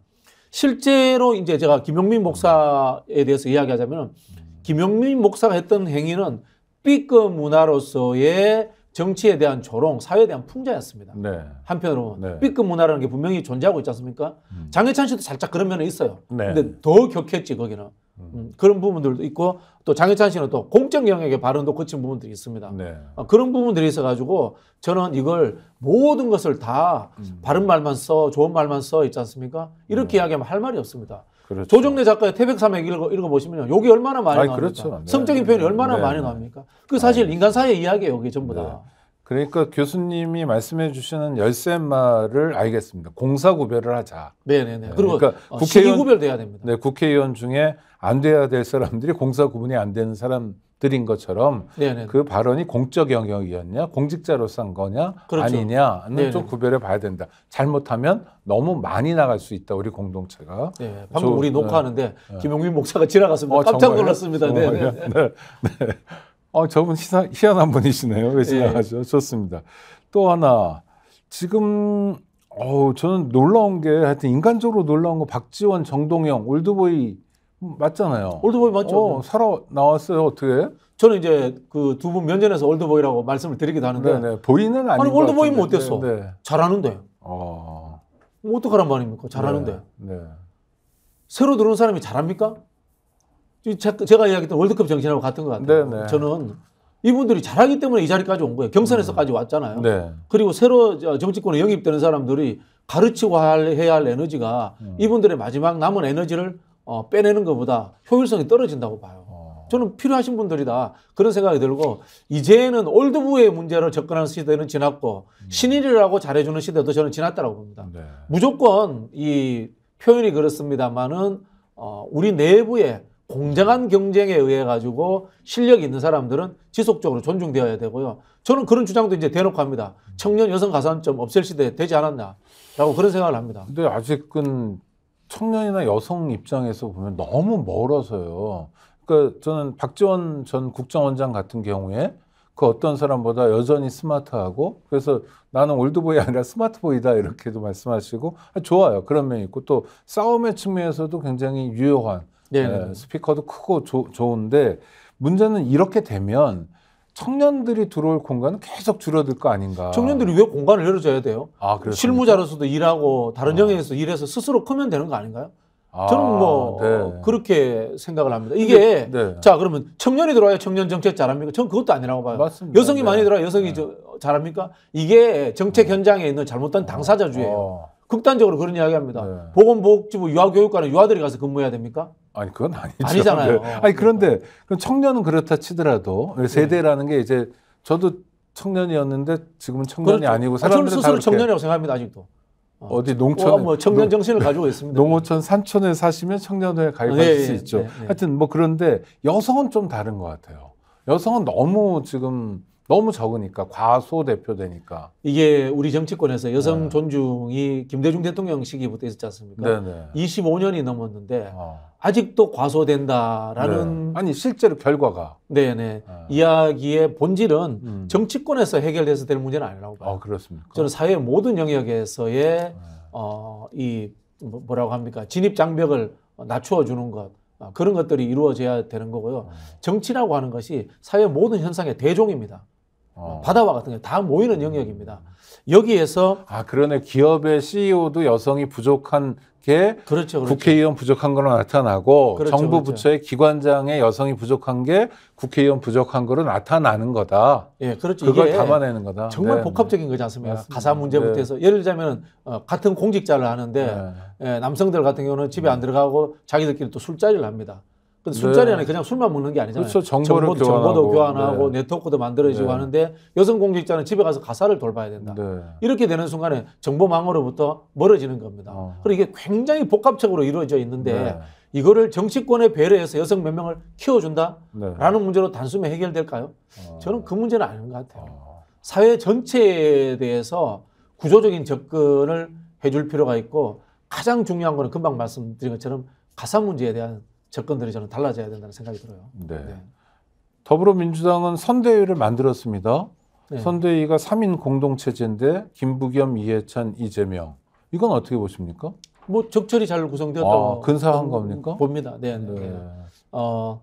실제로 이제 제가 김용민 목사에 대해서 이야기하자면 음. 김용민 목사가 했던 행위는 B급 문화로서의 정치에 대한 조롱, 사회에 대한 풍자였습니다. 네. 한편으로 네. B급 문화라는 게 분명히 존재하고 있지 않습니까? 음. 장혜찬 씨도 살짝 그런 면은 있어요. 네. 근데 더 격했지 거기는. 음, 그런 부분들도 있고 또 장혜찬 씨는 또 공적 영역의 발언도 거친 부분들이 있습니다. 네. 어, 그런 부분들이 있어가지고 저는 이걸 모든 것을 다 음. 바른 말만 써, 좋은 말만 써 있지 않습니까? 이렇게 음. 이야기하면 할 말이 없습니다. 그렇죠. 조정래 작가의 태백삼맥 읽어, 읽어보시면 욕이 얼마나 많이 나옵니까? 그렇죠. 네. 성적인 표현이 얼마나 네. 많이 나옵니까? 그 사실 네. 인간 사회 이야기예요, 이게 전부 다. 네. 그러니까 교수님이 말씀해 주시는 열쇠말을 알겠습니다. 공사 구별을 하자. 네네네. 네, 그리고 그러니까 어, 국회의원 구별돼야 됩니다. 네, 국회의원 중에 안 돼야 될 사람들이 공사 구분이 안 되는 사람들인 것처럼 네네그 발언이 공적 영역이었냐, 공직자로서 한 거냐, 그렇죠. 아니냐는 네네. 좀 구별해 봐야 된다. 잘못하면 너무 많이 나갈 수 있다 우리 공동체가. 네, 방금 저, 우리 녹화하는데 네. 네. 김용민 목사가 지나갔습니다. 어, 깜짝 놀랐습니다. 네, 정 네. 네. 네. 어, 저분 희사, 희한한 분이시네요. 왜 지나가죠? 예. 좋습니다. 또 하나, 지금, 어 저는 놀라운 게 하여튼 인간적으로 놀라운 거 박지원, 정동영, 올드보이 맞잖아요. 올드보이 맞죠? 어, 살아 나왔어요. 어떻게? 저는 이제 그 두 분 면전에서 올드보이라고 말씀을 드리기도 하는데 네네. 네. 보이는 아니 올드보이면 어땠어? 네, 네. 잘하는데. 어. 어떡하란 말입니까? 잘하는데. 네. 네. 새로 들어온 사람이 잘합니까? 제가 이야기했던 월드컵 정신하고 같은 것 같아요. 네네. 네. 저는 이분들이 잘하기 때문에 이 자리까지 온 거예요. 경선에서까지 왔잖아요. 네. 그리고 새로 정치권에 영입되는 사람들이 가르치고 할, 해야 할 에너지가 음. 이분들의 마지막 남은 에너지를 어, 빼내는 것보다 효율성이 떨어진다고 봐요. 어. 저는 필요하신 분들이다. 그런 생각이 들고 이제는 올드부의 문제를 접근하는 시대는 지났고 음. 신인이라고 잘해주는 시대도 저는 지났다고 봅니다. 네. 무조건 이 표현이 그렇습니다마는 어, 우리 내부에 공정한 경쟁에 의해 가지고 실력 있는 사람들은 지속적으로 존중되어야 되고요. 저는 그런 주장도 이제 대놓고 합니다. 청년 여성 가산점 없앨 시대 되지 않았나라고 그런 생각을 합니다. 근데 아직은 청년이나 여성 입장에서 보면 너무 멀어서요. 그러니까 저는 박지원 전 국정원장 같은 경우에 그 어떤 사람보다 여전히 스마트하고 그래서 나는 올드보이 아니라 스마트보이다 이렇게도 말씀하시고 아, 좋아요 그런 면이 있고 또 싸움의 측면에서도 굉장히 유효한 예, 네, 스피커도 크고 조, 좋은데 문제는 이렇게 되면 청년들이 들어올 공간은 계속 줄어들 거 아닌가. 청년들이 왜 공간을 열어줘야 돼요? 아, 실무자로서도 일하고 다른 아. 영역에서 일해서 스스로 크면 되는 거 아닌가요? 아, 저는 뭐 네. 그렇게 생각을 합니다. 이게 네. 자 그러면 청년이 들어와야 청년 정책 잘합니까? 전 그것도 아니라고 봐요. 맞습니다. 여성이 네. 많이 들어와 여성이 네. 저, 잘합니까? 이게 정책 음. 현장에 있는 잘못된 당사자주예요. 어. 극단적으로 그런 이야기합니다. 네. 보건복지부 유아교육과는 유아들이 가서 근무해야 됩니까? 아니 그건 아니죠. 아니잖아요. 네. 아니 그런데 그럼 청년은 그렇다 치더라도 세대라는 게 이제 저도 청년이었는데 지금은 청년이 그렇죠. 아니고 사람들 아, 저는 스스로 청년이라고 생각합니다 아직도. 어. 어디 농촌 어, 뭐 청년 정신을 가지고 있습니다. 농어촌 산촌에 사시면 청년회에 가입하실 예, 네, 수 네, 있죠. 예, 하여튼 뭐 그런데 여성은 좀 다른 것 같아요. 여성은 너무 지금 너무 적으니까 과소대표되니까 이게 우리 정치권에서 여성 네. 존중이 김대중 대통령 시기부터 있었지 않습니까? 네네. 25년이 넘었는데 어. 아직도 과소된다라는 네. 아니 실제로 결과가 네네 네. 이야기의 본질은 음. 정치권에서 해결돼서 될 문제는 아니라고 봐요. 어, 그렇습니까? 저는 사회 모든 영역에서의 네. 어이 뭐, 뭐라고 합니까 진입 장벽을 낮추어 주는 것 아, 그런 것들이 이루어져야 되는 거고요. 음. 정치라고 하는 것이 사회 모든 현상의 대종입니다. 어. 바다와 같은 게 다 모이는 음. 영역입니다. 여기에서 아 그러네 기업의 CEO도 여성이 부족한 게 그렇죠, 그렇죠. 국회의원 부족한 거로 나타나고 그렇죠, 정부 그렇죠. 부처의 기관장의 여성이 부족한 게 국회의원 부족한 거로 나타나는 거다. 예, 그렇죠. 그걸 담아내는 거다. 정말 네, 복합적인 거지 않습니까? 맞습니다. 가사 문제부터 네. 해서 네. 예를 들자면 어, 같은 공직자를 하는데 네. 예, 남성들 같은 경우는 집에 안 들어가고 자기들끼리 또 술자리를 합니다. 근데 술자리는 네. 그냥 술만 먹는 게 아니잖아요. 그렇죠. 정보를 정보도, 교환하고, 정보도 교환하고 네. 네트워크도 만들어지고 네. 하는데 여성 공직자는 집에 가서 가사를 돌봐야 된다. 네. 이렇게 되는 순간에 정보망으로부터 멀어지는 겁니다. 어. 그리고 이게 굉장히 복합적으로 이루어져 있는데 네. 이거를 정치권에 배려해서 여성 몇 명을 키워준다라는 네. 문제로 단숨에 해결될까요? 어. 저는 그 문제는 아닌 것 같아요. 어. 사회 전체에 대해서 구조적인 접근을 해줄 필요가 있고 가장 중요한 거는 금방 말씀드린 것처럼 가사 문제에 대한 접근들이 저는 달라져야 된다는 생각이 들어요. 네. 네. 더불어민주당은 선대위를 만들었습니다. 네. 선대위가 3인 공동체제인데 김부겸, 이해찬, 이재명. 이건 어떻게 보십니까? 뭐 적절히 잘 구성되었다고 아, 근사한 겁니까? 봅니다. 네, 네. 네. 어,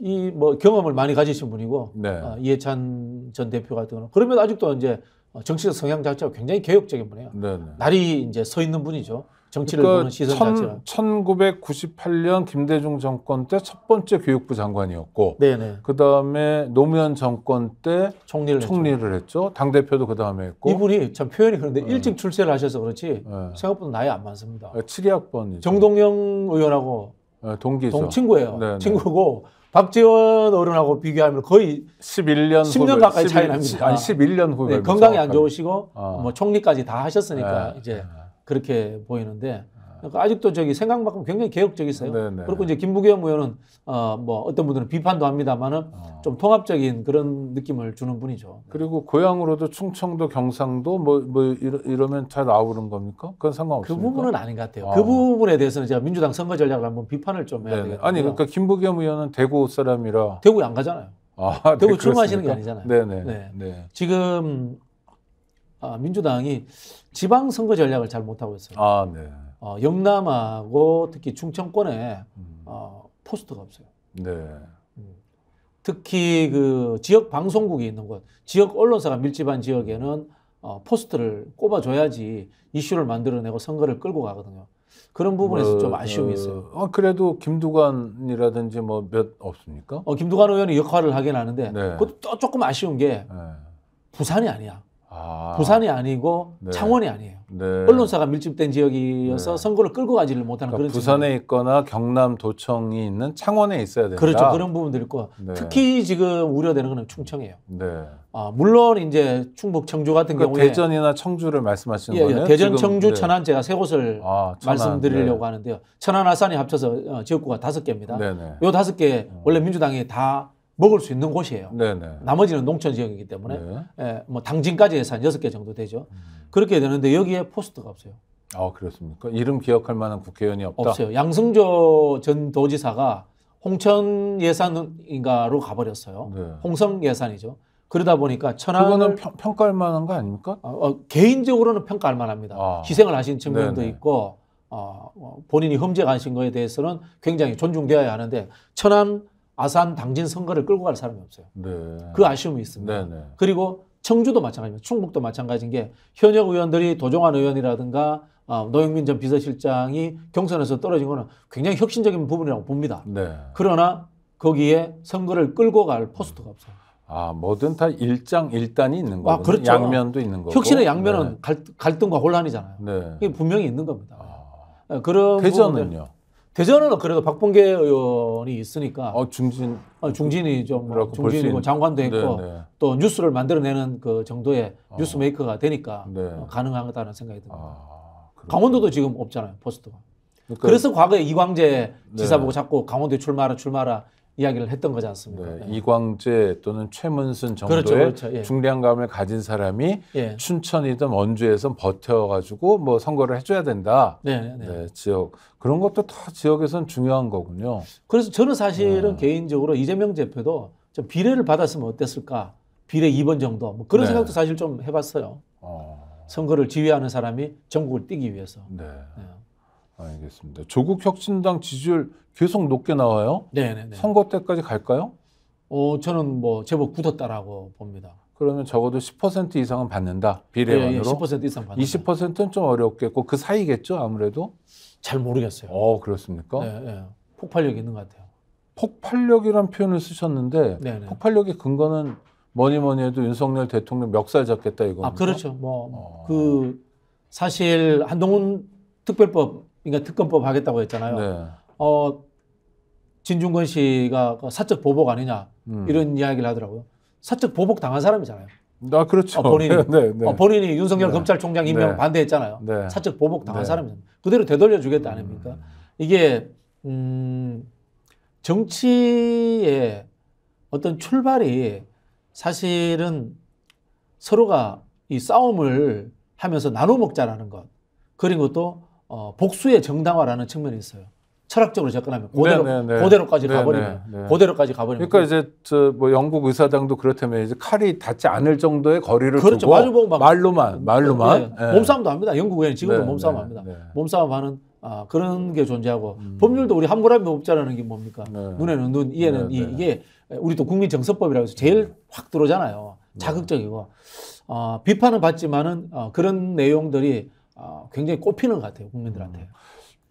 이뭐 경험을 많이 가지신 분이고 네. 어, 이해찬 전 대표 같은 경우는 그러면 아직도 이제 정치적 성향 자체가 굉장히 개혁적인 분이에요. 네, 네. 날이 이제 서 있는 분이죠. 정치를 그러니까 보는 시선 천, 자체가. 1998년 김대중 정권 때 첫 번째 교육부 장관이었고, 네네. 그 다음에 노무현 정권 때 총리를, 총리를 했죠. 했죠. 당 대표도 그 다음에 했고. 이분이 참 표현이 그런데 네. 일찍 출세를 하셔서 그렇지 네. 생각보다 나이 안 많습니다. 네, 아, 7학번이죠. 정동영 의원하고 네, 동기죠. 동, 친구예요. 네네. 네. 친구고 박지원 어른하고 비교하면 거의 11년 10년 가까이 차이 납니다. 아니 11년 후배. 네, 건강이 안 좋으시고 아. 뭐 총리까지 다 하셨으니까 네. 이제. 네. 그렇게 보이는데 아. 그러니까 아직도 저기 생각만큼 굉장히 개혁적이세요. 네네. 그리고 이제 김부겸 의원은 어뭐 어떤 분들은 비판도 합니다만은 어. 좀 통합적인 그런 느낌을 주는 분이죠. 네. 그리고 고향으로도 충청도, 경상도 뭐뭐 뭐 이러, 면다 나오는 겁니까? 그건 상관없습니까? 그 부분은 아닌 것 같아요. 아. 그 부분에 대해서는 제가 민주당 선거 전략을 한번 비판을 좀 해야 네, 네. 되겠요 아니 그러니까 김부겸 의원은 대구 사람이라 대구에 안 가잖아요. 아, 대구 네, 출마하시는 게 아니잖아요. 네네. 네. 네. 지금 아, 민주당이 지방 선거 전략을 잘 못하고 있어요. 아, 네. 어, 영남하고 특히 충청권에 음. 어, 포스트가 없어요. 네. 음. 특히 그 지역 방송국이 있는 곳, 지역 언론사가 밀집한 지역에는 어, 포스트를 꼽아줘야지 이슈를 만들어내고 선거를 끌고 가거든요. 그런 부분에서 뭐, 좀 아쉬움이 어, 있어요. 어, 그래도 김두관이라든지 뭐 몇 없습니까? 어, 김두관 의원이 역할을 하긴 하는데 네. 그것도 조금 아쉬운 게 네. 부산이 아니야. 아. 부산이 아니고 네. 창원이 아니에요. 네. 언론사가 밀집된 지역이어서 네. 선거를 끌고 가지를 못하는 그러니까 그런 부산에 지역. 있거나 경남 도청이 있는 창원에 있어야 된다. 그렇죠. 그런 부분도 있고 네. 특히 지금 우려되는 거는 충청이에요. 네. 아, 물론 이제 충북 청주 같은 그러니까 경우에 대전이나 청주를 말씀하시는 예, 예. 거예요. 대전, 지금, 청주, 네. 천안 제가 세 곳을 아, 천안, 말씀드리려고 네. 하는데요. 천안, 아산이 합쳐서 어, 지역구가 다섯 개입니다. 요 다섯 개 음. 원래 민주당이 다 먹을 수 있는 곳이에요. 네네. 나머지는 농촌 지역이기 때문에 네. 예, 뭐 당진까지 해서 한여개 정도 되죠. 음. 그렇게 되는데 여기에 포스트가 없어요. 아 그렇습니까? 이름 기억할 만한 국회의원이 없다. 없어요. 양승조 전 도지사가 홍천 예산인가로 가버렸어요. 네. 홍성 예산이죠. 그러다 보니까 천안 그거는 평, 평가할 만한 거 아닙니까? 어, 어, 개인적으로 평가할 만합니다. 아. 희생을 하신 측면도 네네. 있고 어, 어 본인이 험죄하신 거에 대해서는 굉장히 존중되어야 하는데 천안 아산 당진 선거를 끌고 갈 사람이 없어요. 네. 그 아쉬움이 있습니다. 네, 네. 그리고 청주도 마찬가지입니다. 충북도 마찬가지인 게 현역 의원들이 도종환 의원이라든가 어, 노영민 전 비서실장이 경선에서 떨어진 거는 굉장히 혁신적인 부분이라고 봅니다. 네. 그러나 거기에 선거를 끌고 갈 포스트가 없어요. 아, 뭐든 다 일장일단이 있는 거고 아, 그렇죠. 양면도 있는 거고. 혁신의 양면은 네. 갈, 등과 혼란이잖아요. 네. 이게 분명히 있는 겁니다. 아... 어, 그런 대전은요? 대전은 그래도 박봉계 의원이 있으니까 어, 중진 어, 중진이 좀 뭐, 중진이고 장관도 네, 있고 네네. 또 뉴스를 만들어내는 그 정도의 어. 뉴스 메이커가 되니까 네. 어, 가능하다는 생각이 듭니다. 아, 강원도도 지금 없잖아요 포스트가. 그러니까, 그래서 과거에 이광재 네. 지사 보고 자꾸 강원도에 출마라 출마라 이야기를 했던 거지 않습니까? 네, 네. 이광재 또는 최문순 정도의 그렇죠, 그렇죠. 예. 중량감을 가진 사람이 예. 춘천이든 원주에선 버텨가지고 뭐 선거를 해줘야 된다. 네, 네, 네, 지역 그런 것도 다 지역에선 중요한 거군요. 그래서 저는 사실은 네. 개인적으로 이재명 대표도 좀 비례를 받았으면 어땠을까? 비례 2번 정도 뭐 그런 네. 생각도 사실 좀 해봤어요. 어... 선거를 지휘하는 사람이 전국을 뛰기 위해서. 알겠습니다. 조국 혁신당 지지율 계속 높게 나와요? 네, 네, 네, 선거 때까지 갈까요? 어, 저는 뭐 제법 굳었다라고 봅니다. 그러면 적어도 10% 이상은 받는다. 비례원으로. 예, 10% 예, 이상 받는다. 20%는 좀 어렵겠고 그 사이겠죠, 아무래도? 잘 모르겠어요. 어, 그렇습니까? 네, 네. 예. 폭발력 있는 것 같아요. 폭발력이란 표현을 쓰셨는데 네네. 네. 폭발력의 근거는 뭐니 뭐니 해도 윤석열 대통령 멱살 잡겠다 이거. 아, 그렇죠. 뭐그 어. 그 사실 한동훈 특별법 그러니까 특검법 하겠다고 했잖아요. 네. 어, 진중권 씨가 그 사적 보복 아니냐 음. 이런 이야기를 하더라고요. 사적 보복 당한 사람이잖아요. 아 그렇죠. 어, 본인이 네, 네. 어, 본인이 윤석열 네. 검찰총장 네. 임명 반대했잖아요. 네. 사적 보복 당한 네. 사람이잖아요. 그대로 되돌려 주겠다 아닙니까? 음. 이게 음, 정치의 어떤 출발이 사실은 서로가 이 싸움을 하면서 나눠 먹자라는 것 그리고 또 어, 복수의 정당화라는 측면이 있어요. 철학적으로 접근하면 고대로 네, 네, 네. 고대로까지 가버리면 네네 고대로까지 가버리면 그러니까 이제 저뭐 영국 의사당도 그렇다면 이제 칼이 닿지 않을 정도의 거리를 그렇죠. 두고 막, 말로만 말로만 네. 네. 몸싸움도 합니다. 영국에는 지금도 네네. 몸싸움 합니다. 네네. 몸싸움하는 아, 그런 게 존재하고 음. 법률도 우리 함구라면 법자라는 게 뭡니까? 네. 눈에는 눈, 이에는 이, 이게 우리또 국민 정서법이라고 해서 제일 확 들어오잖아요. 자극적이고 어, 비판은 받지만은 어, 그런 내용들이 아, 굉장히 꼽히는 것 같아요 국민들한테. 음.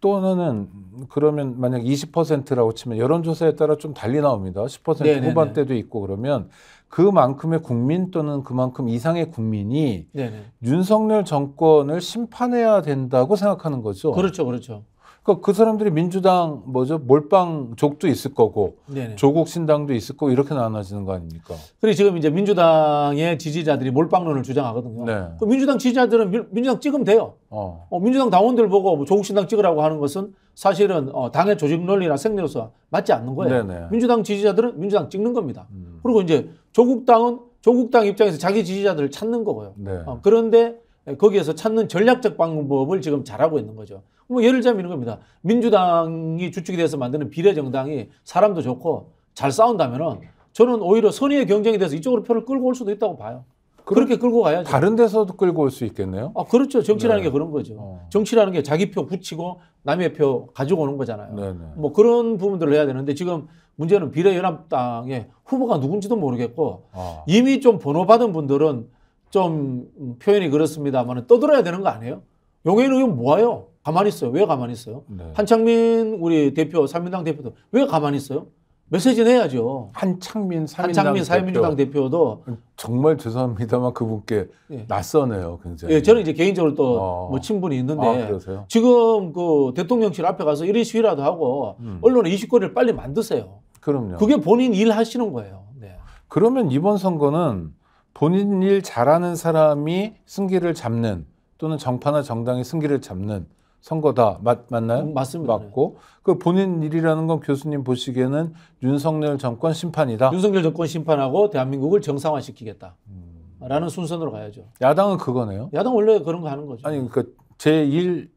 또 하나는 그러면 만약 20%라고 치면 여론조사에 따라 좀 달리 나옵니다. 10% 네네네. 후반대도 있고 그러면 그만큼의 국민 또는 그만큼 이상의 국민이 네네. 네. 윤석열 정권을 심판해야 된다고 생각하는 거죠. 그렇죠, 그렇죠. 그러니까 그 사람들이 민주당 뭐죠 몰빵족도 있을 거고 네네. 조국 신당도 있을 거고 이렇게 나눠지는 거 아닙니까? 그리고 지금 이제 민주당의 지지자들이 몰빵론을 주장하거든요. 네. 그 민주당 지지자들은 민주당 찍으면 돼요. 어. 어, 민주당 당원들 보고 뭐 조국 신당 찍으라고 하는 것은 사실은 어, 당의 조직 논리나 생리로서 맞지 않는 거예요. 네네. 민주당 지지자들은 민주당 찍는 겁니다. 음. 그리고 이제 조국당은 조국당 입장에서 자기 지지자들을 찾는 거고요. 네. 어, 그런데 거기에서 찾는 전략적 방법을 지금 잘하고 있는 거죠. 뭐 예를 들자면 이런 겁니다. 민주당이 주축이 돼서 만드는 비례정당이 사람도 좋고 잘 싸운다면은 예. 저는 오히려 선의의 경쟁이 돼서 이쪽으로 표를 끌고 올 수도 있다고 봐요. 그렇게 끌고 가야죠. 다른 데서도 끌고 올 수 있겠네요. 아, 그렇죠. 정치라는 네. 게 그런 거죠. 어. 정치라는 게 자기 표 붙이고 남의 표 가지고 오는 거잖아요. 네네. 네. 뭐 그런 부분들을 해야 되는데 지금 문제는 비례연합당의 후보가 누군지도 모르겠고 아. 이미 좀 번호받은 분들은 좀 표현이 그렇습니다만 떠들어야 되는 거 아니에요? 용해인 의원 뭐예요? 가만히 있어요. 왜 가만히 있어요? 네. 한창민 우리 대표, 사민당 대표도 왜 가만히 있어요? 메시지 내야죠. 한창민 사민당 한창민 사민 대표. 도 정말 죄송합니다만 그분께 예. 낯서네요, 굉장히. 예, 저는 이제 개인적으로 또뭐 어. 뭐 친분이 있는데 아, 지금 그 대통령실 앞에 가서 이리 시위라도 하고 음. 언론의 이슈거리를 빨리 만드세요. 그럼요. 그게 본인 일 하시는 거예요. 네. 그러면 이번 선거는 본인 일 잘하는 사람이 승기를 잡는 또는 정파나 정당이 승기를 잡는 선거다 맞, 맞나요? 음, 맞습니다. 맞고 그 본인 일이라는 건 교수님 보시기에는 윤석열 정권 심판이다. 윤석열 정권 심판하고 대한민국을 정상화시키겠다. 라는 음. 순서로 가야죠. 야당은 그거네요. 야당 원래 그런 거 하는 거죠. 아니 그니까 제1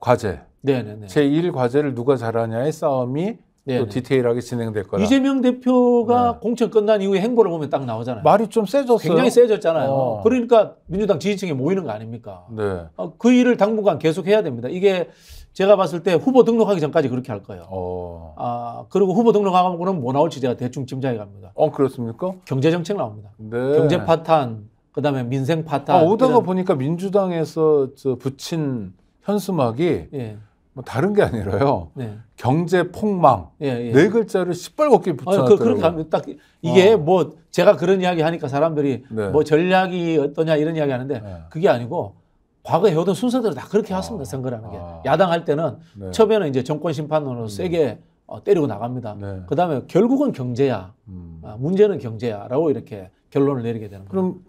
과제. 네네네. 제1 과제를 누가 잘하냐의 싸움이 네네. 또 디테일하게 진행될 거라. 이재명 대표가 네. 공천 끝난 이후에 행보를 보면 딱 나오잖아요. 말이 좀 세졌어요. 굉장히 세졌잖아요. 어. 그러니까 민주당 지지층이 모이는 거 아닙니까? 네. 어, 그 일을 당분간 계속 해야 됩니다. 이게 제가 봤을 때 후보 등록하기 전까지 그렇게 할 거예요. 어. 아 그리고 후보 등록하고는 뭐 나올지 제가 대충 짐작이 갑니다. 어 그렇습니까? 경제 정책 나옵니다. 네. 경제 파탄, 그다음에 민생 파탄. 아, 오다가 이런. 보니까 민주당에서 저 붙인 현수막이. 예. 뭐 다른 게 아니라요. 네. 경제 폭망 예, 예. 네 글자를 시뻘겋게 아, 붙여놨더라고요. 그, 렇게 하면 딱 이게 어. 뭐 제가 그런 이야기 하니까 사람들이 네. 뭐 전략이 어떠냐 이런 이야기 하는데 네. 그게 아니고 과거에 해오던 순서대로 다 그렇게 왔습니다. 아. 선거라는 게 아. 야당 할 때는 네. 처음에는 이제 정권 심판으로 음. 세게 어, 때리고 나갑니다. 네. 그 다음에 결국은 경제야 음. 아, 문제는 경제야라고 이렇게 결론을 내리게 되는 거예요. 그럼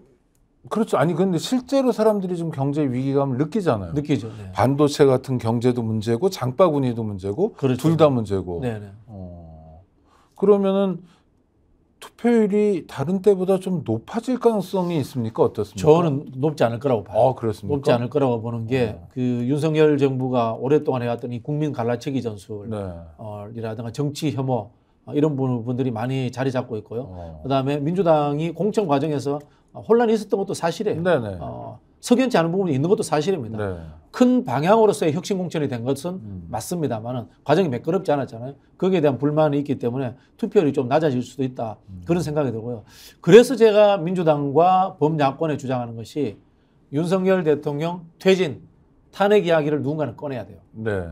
그렇죠. 아니 근데 실제로 사람들이 좀 경제 위기감을 느끼잖아요. 느끼죠. 네. 반도체 같은 경제도 문제고 장바구니도 문제고 그렇죠. 둘다 문제고. 네네. 네. 어. 그러면은 투표율이 다른 때보다 좀 높아질 가능성이 있습니까? 어떻습니까? 저는 높지 않을 거라고 봐요. 아, 그렇습니까? 높지 않을 거라고 보는 게그 어. 그 윤석열 정부가 오랫동안 해왔던 이 국민 갈라치기 전술이라든가 네. 어, 정치 혐오 어, 이런 부분들이 많이 자리 잡고 있고요. 어. 그다음에 민주당이 공천 과정에서 아, 혼란이 있었던 것도 사실이에요. 네네. 어, 석연치 않은 부분이 있는 것도 사실입니다. 네. 큰 방향으로서의 혁신 공천이 된 것은 음. 맞습니다만은 과정이 매끄럽지 않았잖아요. 거기에 대한 불만이 있기 때문에 투표율이 좀 낮아질 수도 있다 음. 그런 생각이 들고요. 그래서 제가 민주당과 범야권에 주장하는 것이 윤석열 대통령 퇴진 탄핵 이야기를 누군가는 꺼내야 돼요. 네.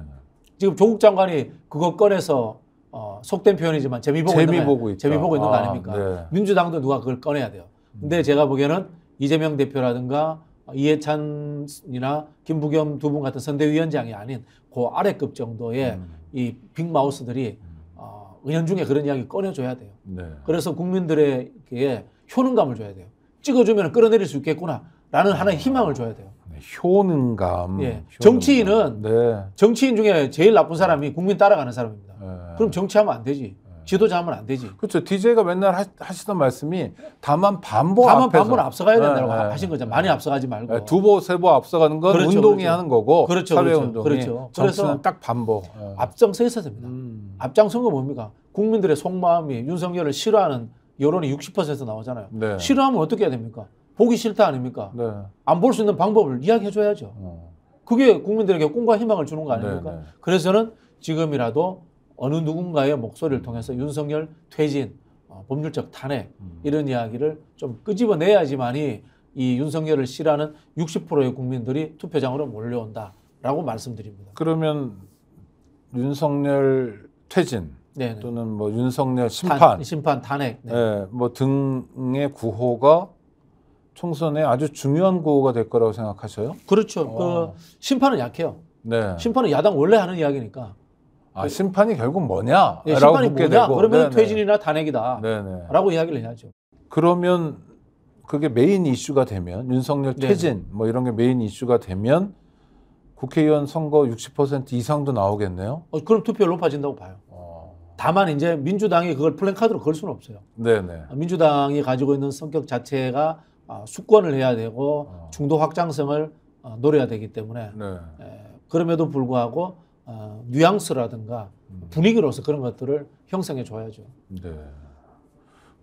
지금 조국 장관이 그거 꺼내서 어, 속된 표현이지만 재미 보고 재미 있는 거, 재미 보고 있는 거 아닙니까? 아, 네. 민주당도 누가 그걸 꺼내야 돼요. 근데 제가 보기에는 이재명 대표라든가 이해찬이나 김부겸 두 분 같은 선대위원장이 아닌 그 아래급 정도의 음. 이 빅마우스들이 어, 은연중에 그런 이야기 꺼내줘야 돼요. 네. 그래서 국민들에게 효능감을 줘야 돼요. 찍어주면 끌어내릴 수 있겠구나라는 하나의 아. 희망을 줘야 돼요. 네, 효능감. 예. 효능감. 정치인은 네. 정치인 중에 제일 나쁜 사람이 국민 따라가는 사람입니다. 네. 그럼 정치하면 안 되지. 지도자 하면 안 되지. 그렇죠. DJ가 맨날 하, 시던 말씀이 다만 반보 다만 앞에서. 반보는 앞서가야 네, 된다고 네, 하신 거죠. 많이 앞서가지 말고. 네, 두보 세보 앞서가는 건 그렇죠, 운동이 그렇죠. 하는 거고 그렇죠, 사회 그렇죠, 운동이. 그렇죠. 그래서 딱 반보. 네. 앞장서 있어야 됩니다. 음. 앞장선 거 뭡니까? 국민들의 속마음이 윤석열을 싫어하는 여론이 60% 나오잖아요. 네. 싫어하면 어떻게 해야 됩니까? 보기 싫다 아닙니까? 네. 안볼 수 있는 방법을 이야기해 줘야죠. 음. 어. 그게 국민들에게 꿈과 희망을 주는 거 아닙니까? 네, 그래서 는 지금이라도 어느 누군가의 목소리를 통해서 윤석열 퇴진, 어, 법률적 탄핵 음. 이런 이야기를 좀 끄집어내야지만이 이 윤석열을 싫어하는 60%의 국민들이 투표장으로 몰려온다라고 말씀드립니다. 그러면 윤석열 퇴진 네네. 네. 또는 뭐 윤석열 심판, 탄, 심판 탄핵, 네. 예, 뭐 등의 구호가 총선에 아주 중요한 구호가 될 거라고 생각하셔요? 그렇죠. 그 어. 심판은 약해요. 네. 심판은 야당 원래 하는 이야기니까 아, 심판이 결국 뭐냐? 예, 심판이 뭐냐? 되고. 그러면 네네. 퇴진이나 단핵이다라고 이야기를 해야죠. 그러면 그게 메인 이슈가 되면 윤석열 퇴진 네네. 뭐 이런 게 메인 이슈가 되면 국회의원 선거 60% 이상도 나오겠네요. 어, 그럼 투표 높아진다고 봐요. 어... 다만 이제 민주당이 그걸 플랜카드로 걸 수는 없어요. 네네. 아, 민주당이 가지고 있는 성격 자체가 아, 숙권을 해야 되고 어. 중도 확장성을 어, 노려야 되기 때문에 네. 예, 그럼에도 불구하고 어, 뉘앙스라든가 음. 분위기로서 그런 것들을 형성해 줘야죠. 네.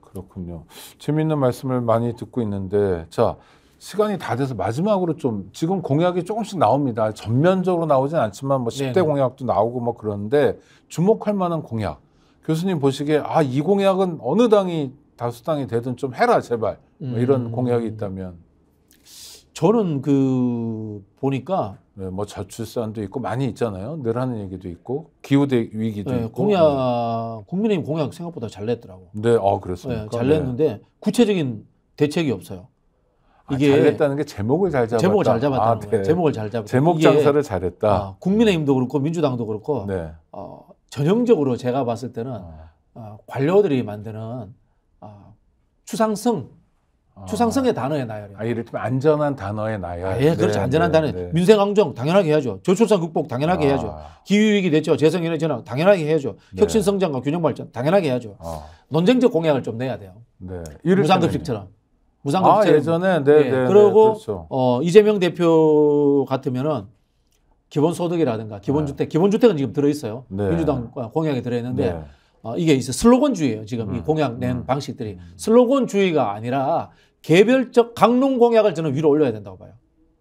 그렇군요. 재미있는 말씀을 많이 듣고 있는데, 자, 시간이 다 돼서 마지막으로 좀, 지금 공약이 조금씩 나옵니다. 전면적으로 나오진 않지만, 뭐 10대 네네. 공약도 나오고 뭐 그런데, 주목할 만한 공약. 교수님 보시기에, 아, 이 공약은 어느 당이 다수당이 되든 좀 해라, 제발. 뭐 이런 음. 공약이 있다면. 저는 그 보니까 네, 뭐 저출산도 있고 많이 있잖아요. 늘 하는 얘기도 있고 기후 위기도 네, 있고 공약 네. 국민의힘 공약 생각보다 잘 냈더라고. 네, 아 그랬습니까? 네, 잘 네. 냈는데 구체적인 대책이 없어요. 아, 이게 아, 잘 냈다는 게 제목을 잘 잡았다. 제목을 잘 잡았다. 아, 네. 제목을 잘 잡았다. 제목 장사를 잘했다. 아, 국민의힘도 그렇고 민주당도 그렇고 네. 어, 전형적으로 제가 봤을 때는 어, 관료들이 만드는 어, 추상성 추상성의 어. 단어의나열해 아, 예를 들면 안전한 단어의 나열. 아, 예, 그렇죠. 네, 안전한 네, 단어. 네. 민생항정 당연하게 해야죠. 저출산 극복 당연하게 아. 해야죠. 기후위기 대처, 재생에너 전환 당연하게 해야죠. 네. 혁신성장과 균형발전 당연하게 해야죠. 아. 논쟁적 공약을 좀 내야 돼요. 네. 무상급식처럼. 무상급식처럼. 아, 예전에, 네, 네. 네 그리고 그렇죠. 어, 이재명 대표 같으면은 기본소득이라든가 기본주택, 네. 기본주택은 지금 들어있어요. 민주당 공약에 들어있는데 어, 이게 이제 슬로건주의예요. 지금 음. 이 공약 낸 음. 방식들이 슬로건주의가 아니라 개별적 강론 공약을 저는 위로 올려야 된다고 봐요.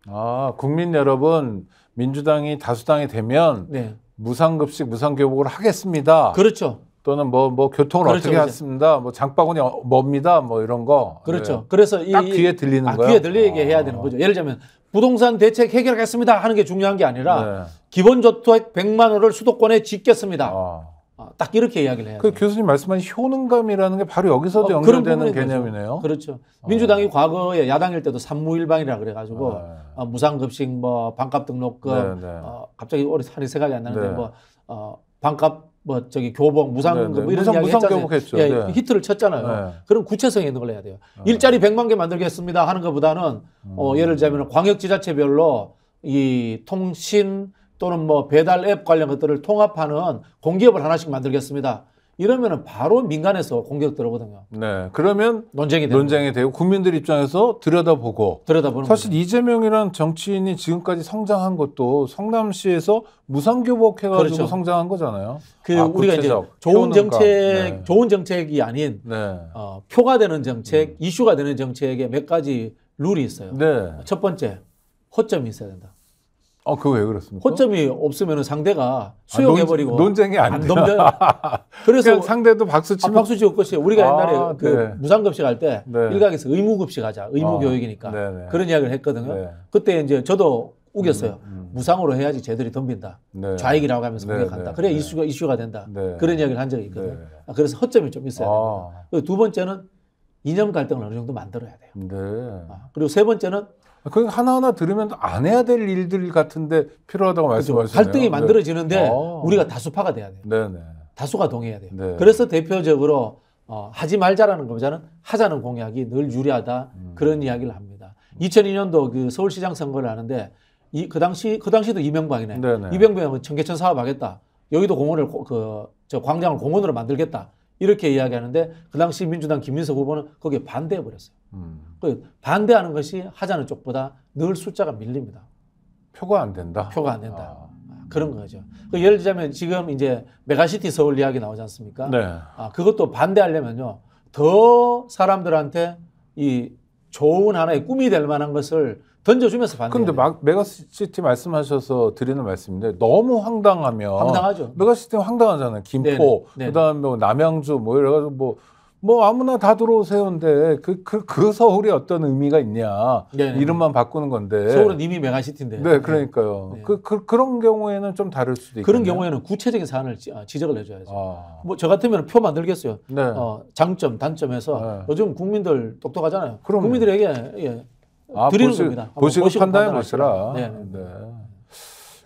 아, 국민 여러분, 민주당이 다수당이 되면 네. 무상급식, 무상교복을 하겠습니다. 그렇죠. 또는 뭐, 뭐, 교통을 그렇죠, 어떻게 그렇죠. 하습니다 뭐, 장바구니 뭡니다. 어, 뭐, 이런 거. 그렇죠. 네. 그래서 이. 딱 귀에 들리는 아, 거예 귀에 들리게 아. 해야 되는 거죠. 예를 들면, 부동산 대책 해결하겠습니다 하는 게 중요한 게 아니라, 네. 기본저택 100만 원을 수도권에 짓겠습니다. 아. 아, 딱 이렇게 이야기를 해요. 그 교수님 말씀하신 효능감이라는 게 바로 여기서도 어, 연결되는 개념이네요. 거죠. 그렇죠. 어. 민주당이 과거에 야당일 때도 삼무일방이라 그래가지고 네. 어, 무상급식, 뭐 반값 등록금, 네, 네. 어, 갑자기 올해 살이 생각이 안 나는데 네. 뭐 어, 반값 뭐 저기 교복 무상금 네, 네. 뭐 이런 무상, 이야기 무상 했잖아요. 교복 예, 히트를 쳤잖아요. 그럼 구체성 있는 걸 해야 돼요. 일자리 100만 개 만들겠습니다 하는 것보다는 어, 음. 어, 예를 들자면 광역지자체별로 이 통신 또는 뭐 배달 앱 관련 것들을 통합하는 공기업을 하나씩 만들겠습니다. 이러면은 바로 민간에서 공격 들어오거든요. 네. 그러면 논쟁이 되고 논쟁이 되고 국민들 입장에서 들여다보고 들여다보는 사실 이재명이란 정치인이 지금까지 성장한 것도 성남시에서 무상교복 해가지고 그렇죠. 성장한 거잖아요. 그 아, 우리가 구체적, 이제 좋은 정책, 네. 좋은 정책이 아닌 네. 어, 표가 되는 정책, 음. 이슈가 되는 정책에 몇 가지 룰이 있어요. 네. 첫 번째 허점이 있어야 된다. 어, 아, 그왜 그렇습니까? 호점이 없으면 상대가 수용해버리고 아, 논, 쟁이 안, 안 그래서 상대도 박수 치면 아, 박수 치고 끝이에요. 우리가 아, 옛날에 그 네. 무상급식 할때 네. 일각에서 의무급식 하자. 의무교육이니까 아, 네, 네. 그런 이야기를 했거든요. 네. 그때 이제 저도 우겼어요. 음, 음. 무상으로 해야지 쟤들이 덤빈다. 네. 좌익이라고 하면서 공격한다. 그래야 이슈가 이슈가 된다. 그런 이야기를 한 적이 있거든요. 아, 그래서 허점이 좀 있어야 아. 됩니다. 두 번째는 이념 갈등을 어느 정도 만들어야 돼요. 그리고 세 번째는 그 하나하나 들으면 안 해야 될 일들 같은데 필요하다고 말씀하시네요 갈등이 네. 만들어지는데 네. 우리가 다수파가 돼야 돼요. 네네. 다수가 동의해야 돼요. 네. 그래서 대표적으로 어, 하지 말자라는 거잖아요. 하자는 공약이 늘 유리하다 음. 그런 이야기를 합니다. 2002년도 그 서울시장 선거를 하는데 이, 그 당시 그 당시도 이명박이네. 네네. 이명박은 청계천 사업하겠다. 여기도 공원을 그 저 광장을 공원으로 만들겠다. 이렇게 이야기하는데 그 당시 민주당 김민석 후보는 거기에 반대해 버렸어요. 음. 그 반대하는 것이 하자는 쪽보다 늘 숫자가 밀립니다. 표가 안 된다. 표가 안 된다. 아. 그런 거죠. 그 예를 들자면 지금 이제 메가시티 서울 이야기 나오지 않습니까? 네. 아, 그것도 반대하려면요. 더 사람들한테 이 좋은 하나의 꿈이 될 만한 것을 던져주면서 반대. 그데막 메가시티 말씀하셔서 드리는 말씀인데 너무 황당하면 황당하죠. 메가시티 황당하잖아요. 김포, 그다음에 뭐 남양주 뭐 이래 가지고 뭐뭐 아무나 다 들어오세요인데 그, 그, 그 서울이 어떤 의미가 있냐 네네. 이름만 바꾸는 건데 서울은 이미 메가시티인데 네 그러니까요 네. 네. 그, 그, 그런 경우에는 좀 다를 수도 있고 그런 경우에는 구체적인 사안을 지, 아, 적을 해줘야죠 아. 뭐저 같으면 표 만들겠어요 네. 어, 장점 단점에서 네. 요즘 국민들 똑똑하잖아요 그럼 국민들에게 예, 아, 드리는 보시, 겁니다. 보시고 판단해 보시라. 네. 네.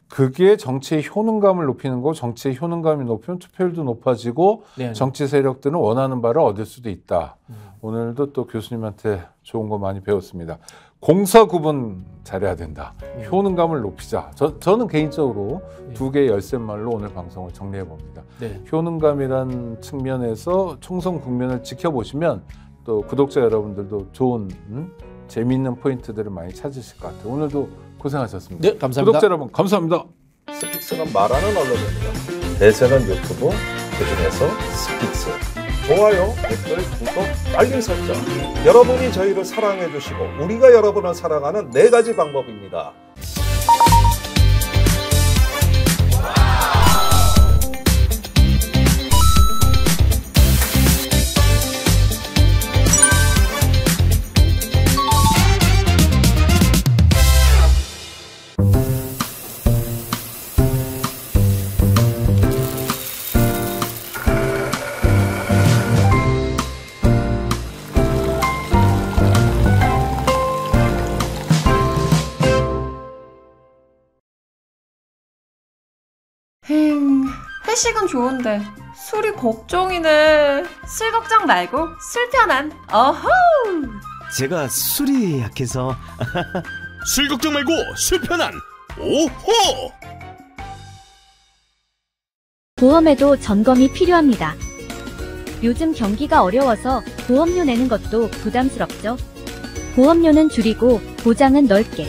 그게 정치의 효능감을 높이는 거, 정치의 효능감이 높으면 투표율도 높아지고 네. 정치 세력들은 원하는 바를 얻을 수도 있다. 음. 오늘도 또 교수님한테 좋은 거 많이 배웠습니다. 공사 구분 잘해야 된다. 네. 효능감을 높이자. 저, 저는 개인적으로 네. 두 개의 열쇠말로 오늘 방송을 정리해 봅니다. 네. 효능감이란 측면에서 총선 국면을 지켜보시면 또 구독자 여러분들도 좋은 음? 재미있는 포인트들을 많이 찾으실 것 같아요. 오늘도 고생하셨습니다. 네, 감사합니다. 구독자 여러분 감사합니다. 스픽스가 말하는 언론입니다. 대세는 유튜브, 그중에서 스픽스. 좋아요, 댓글, 구독, 알림 설정. 여러분이 저희를 사랑해 주시고 우리가 여러분을 사랑하는 네 가지 방법입니다. 회식은 좋은데 술이 걱정이네. 술 걱정 말고 술편한 어허! 제가 술이 약해서 술 걱정 말고 술 편한 오호! 보험에도 점검이 필요합니다. 요즘 경기가 어려워서 보험료 내는 것도 부담스럽죠? 보험료는 줄이고 보장은 넓게.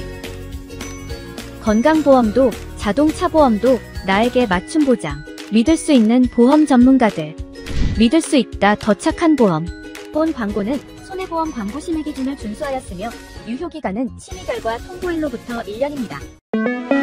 건강보험도 자동차 보험도 나에게 맞춤 보장. 믿을 수 있는 보험 전문가들 믿을 수 있다 더 착한 보험 본 광고는 손해보험 광고 심의 기준을 준수하였으며 유효기간은 심의 결과 통보일로부터 1년입니다.